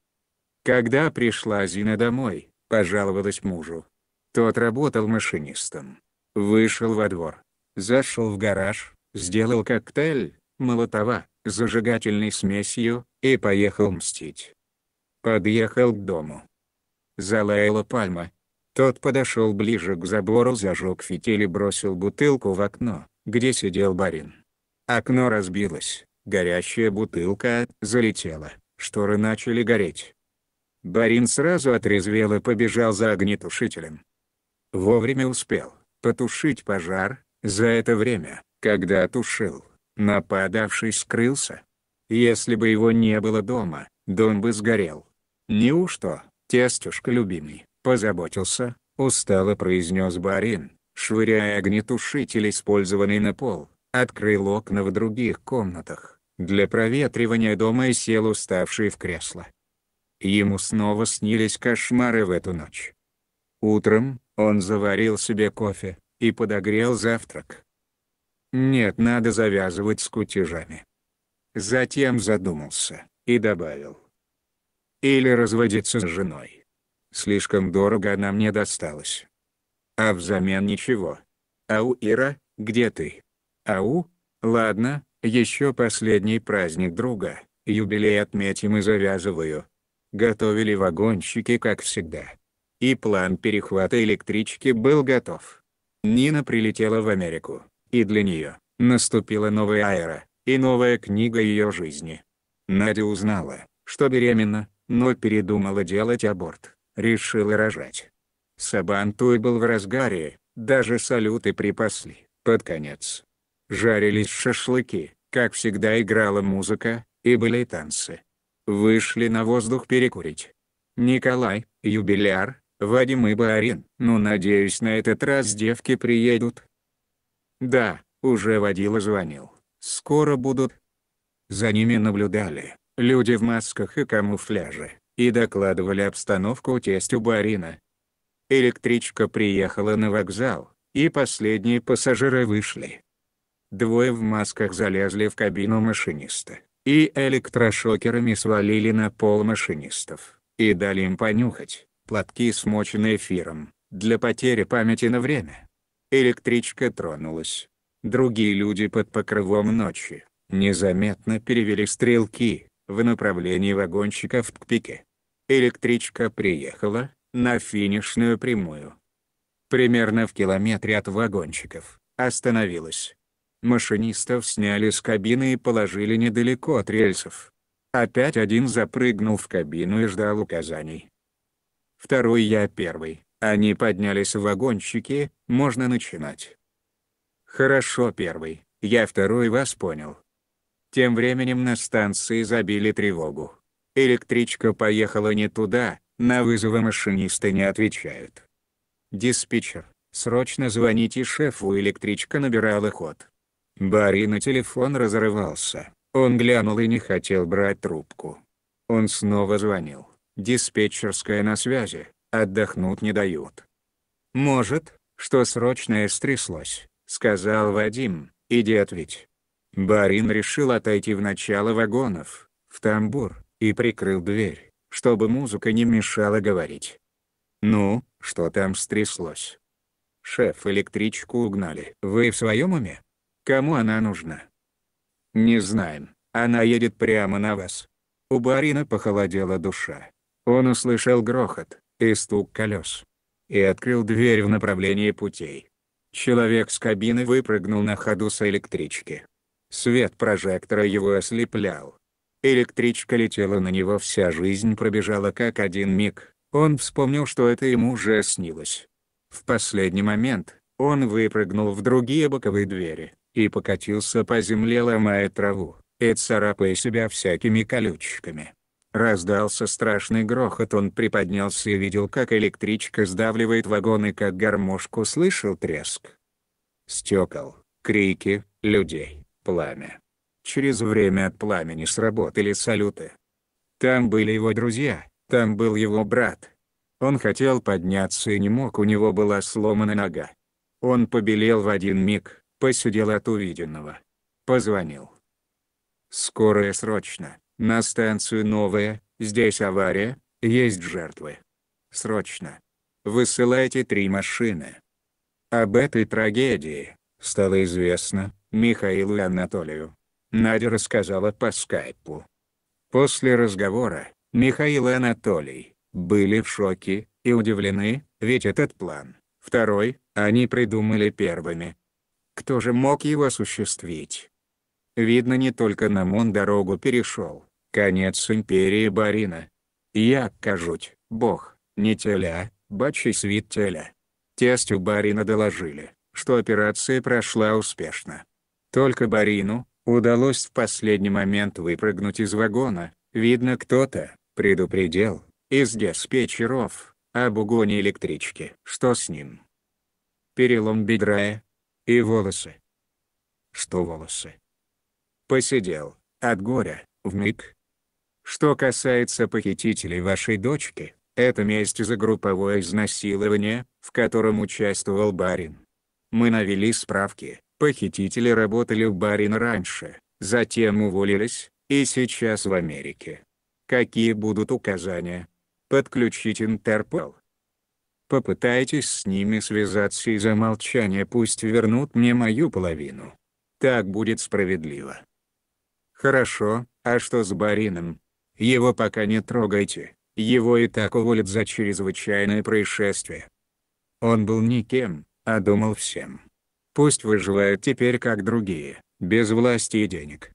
Когда пришла Зина домой, пожаловалась мужу. Тот работал машинистом. Вышел во двор, зашел в гараж, сделал коктейль, молотова, зажигательной смесью, и поехал мстить. Подъехал к дому. Залаяла пальма. Тот подошел ближе к забору, зажег фитиль и бросил бутылку в окно, где сидел барин. Окно разбилось, горящая бутылка залетела, шторы начали гореть. Барин сразу отрезвел и побежал за огнетушителем. Вовремя успел потушить пожар, за это время, когда тушил, Нападавший скрылся. Если бы его не было дома, дом бы сгорел. Неужто, тестюшка любимый, позаботился, устало произнес барин, швыряя огнетушитель, использованный на пол, открыл окна в других комнатах, для проветривания дома и сел уставший в кресло. Ему снова снились кошмары в эту ночь. Утром, он заварил себе кофе, и подогрел завтрак. Нет, надо завязывать с кутежами. Затем задумался и добавил. Или разводиться с женой. Слишком дорого она мне досталась. А взамен ничего. Ау, Ира, где ты? Ау? Ладно, еще последний праздник друга, юбилей отметим и завязываю. Готовили вагонщики как всегда. И план перехвата электрички был готов. Нина прилетела в Америку. И для нее наступила новая эра, и новая книга ее жизни. Надя узнала, что беременна, но передумала делать аборт, решила рожать. Сабантуй был в разгаре, даже салюты припасли, под конец. Жарились шашлыки, как всегда играла музыка, и были танцы. Вышли на воздух перекурить. Николай, юбиляр, Вадим и Барин. Ну надеюсь на этот раз девки приедут, да, уже водила звонил. Скоро будут. За ними наблюдали люди в масках и камуфляже, и докладывали обстановку тестю Барина. Электричка приехала на вокзал, и последние пассажиры вышли. Двое в масках залезли в кабину машиниста, и электрошокерами свалили на пол машинистов, и дали им понюхать, платки смоченные эфиром, для потери памяти на время. Электричка тронулась. Другие люди под покровом ночи незаметно перевели стрелки в направлении вагончиков к пике. Электричка приехала на финишную прямую. Примерно в километре от вагончиков остановилась. Машинистов сняли с кабины и положили недалеко от рельсов. Опять один запрыгнул в кабину и ждал указаний. Второй я первый. Они поднялись в вагончики, можно начинать. Хорошо, первый, я второй вас понял. Тем временем на станции забили тревогу. Электричка поехала не туда, на вызовы машинисты не отвечают. Диспетчер, срочно звоните шефу электричка набирала ход. Барри на телефон разрывался, он глянул и не хотел брать трубку. Он снова звонил. Диспетчерская на связи, Отдохнуть не дают. «Может, что срочное стряслось», — сказал Вадим, — «иди ответь». Барин решил отойти в начало вагонов, в тамбур, и прикрыл дверь, чтобы музыка не мешала говорить. «Ну, что там стряслось?» «Шеф, электричку угнали. Вы в своем уме? Кому она нужна?» «Не знаем. Она едет прямо на вас». У барина похолодела душа. Он услышал грохот, и стук колес. И открыл дверь в направлении путей. Человек с кабины выпрыгнул на ходу с электрички. Свет прожектора его ослеплял. Электричка летела на него вся жизнь пробежала как один миг, он вспомнил что это ему уже снилось. В последний момент, он выпрыгнул в другие боковые двери, и покатился по земле ломая траву, и царапая себя всякими колючками. Раздался страшный грохот, он приподнялся и видел, как электричка сдавливает вагоны, как гармошку, слышал треск. Стекол, крики, людей, пламя. Через время от пламени сработали салюты. Там были его друзья, там был его брат. Он хотел подняться и не мог, у него была сломана нога. Он побелел в один миг, посидел от увиденного. Позвонил. «Скорая срочно», на станцию новая, здесь авария, есть жертвы. Срочно. Высылайте три машины. Об этой трагедии стало известно Михаилу и Анатолию. Надя рассказала по скайпу. После разговора Михаил и Анатолий были в шоке и удивлены, ведь этот план, второй, они придумали первыми. Кто же мог его осуществить? Видно, не только нам он дорогу перешел, Конец империи Барина. Я кажуть, бог, не теля, бачий свит теля. Тестю Барина доложили, что операция прошла успешно. Только Барину удалось в последний момент выпрыгнуть из вагона, видно кто-то предупредил из диспетчеров об угоне электрички. Что с ним? Перелом бедра и волосы. Что волосы? Посидел, от горя, в миг. Что касается похитителей вашей дочки, это месть за групповое изнасилование, в котором участвовал барин. Мы навели справки, похитители работали в барина раньше, затем уволились, и сейчас в Америке. Какие будут указания? Подключить Интерпол. Попытайтесь с ними связаться из-за молчания пусть вернут мне мою половину. Так будет справедливо. Хорошо, а что с барином? Его пока не трогайте, его и так уволят за чрезвычайное происшествие. Он был никем, а думал всем. Пусть выживают теперь как другие, без власти и денег.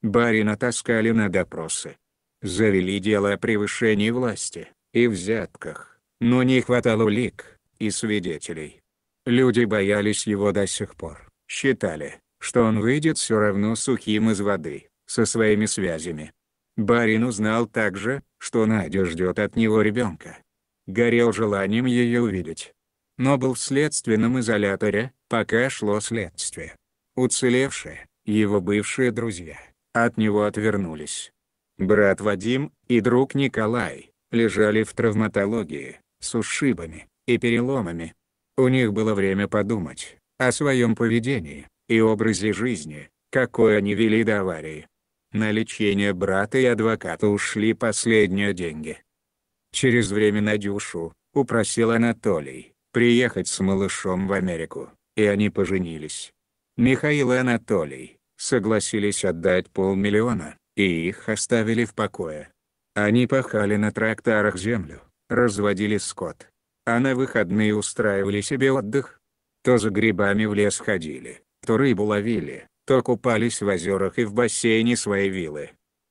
Барина таскали на допросы. Завели дело о превышении власти, и взятках, но не хватало улик, и свидетелей. Люди боялись его до сих пор, считали, что он выйдет все равно сухим из воды, со своими связями, Барин узнал также, что Надя ждет от него ребенка. Горел желанием ее увидеть. Но был в следственном изоляторе, пока шло следствие. Уцелевшие, его бывшие друзья, от него отвернулись. Брат Вадим и друг Николай лежали в травматологии, с ушибами и переломами. У них было время подумать о своем поведении и образе жизни, какой они вели до аварии. На лечение брата и адвоката ушли последние деньги. Через время Надюшу, упросил Анатолий, приехать с малышом в Америку, и они поженились. Михаил и Анатолий, согласились отдать полмиллиона, и их оставили в покое. Они пахали на тракторах землю, разводили скот. А на выходные устраивали себе отдых. То за грибами в лес ходили, то рыбу ловили, то купались в озерах и в бассейне своей виллы.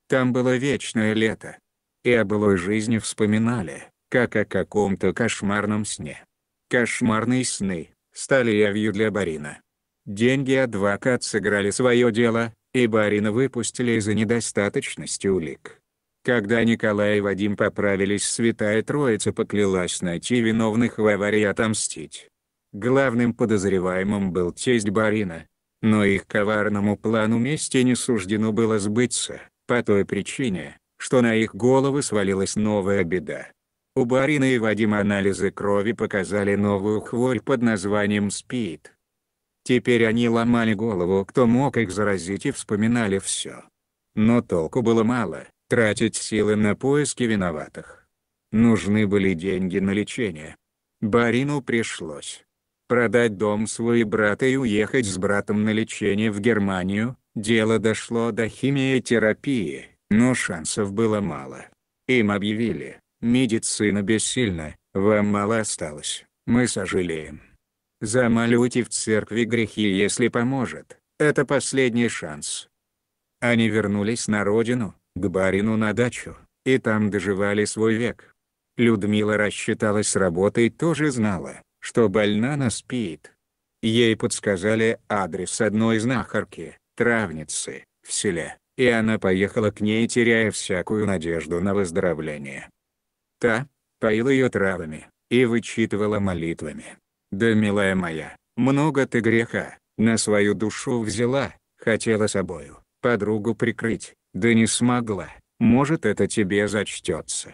Там было вечное лето. И о былой жизни вспоминали, как о каком-то кошмарном сне. Кошмарные сны стали явью для Барина. Деньги адвокат сыграли свое дело, и Барина выпустили из-за недостаточности улик. Когда Николай и Вадим поправились, Святая Троица поклялась найти виновных в аварии и отомстить. Главным подозреваемым был тесть Барина, но их коварному плану мести не суждено было сбыться, по той причине, что на их головы свалилась новая беда. У Барина и Вадима анализы крови показали новую хворь под названием СПИД. Теперь они ломали голову, кто мог их заразить и вспоминали все. Но толку было мало, тратить силы на поиски виноватых. Нужны были деньги на лечение. Барину пришлось продать дом свой брата и уехать с братом на лечение в Германию, дело дошло до химиотерапии, но шансов было мало. Им объявили, медицина бессильна, вам мало осталось, мы сожалеем. Замолюйте в церкви грехи если поможет, это последний шанс. Они вернулись на родину, к барину на дачу, и там доживали свой век. Людмила рассчиталась с работой тоже знала, что больна на спит. Ей подсказали адрес одной знахарки, травницы, в селе, и она поехала к ней, теряя всякую надежду на выздоровление. Та, поила ее травами, и вычитывала молитвами. «Да, милая моя, много ты греха, на свою душу взяла, хотела собою, подругу прикрыть, да не смогла, может это тебе зачтется.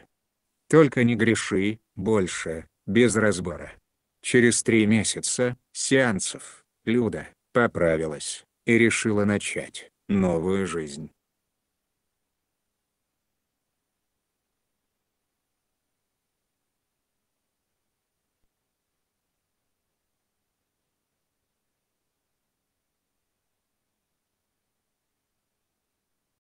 Только не греши, больше, без разбора». Через три месяца, сеансов, Люда поправилась и решила начать новую жизнь.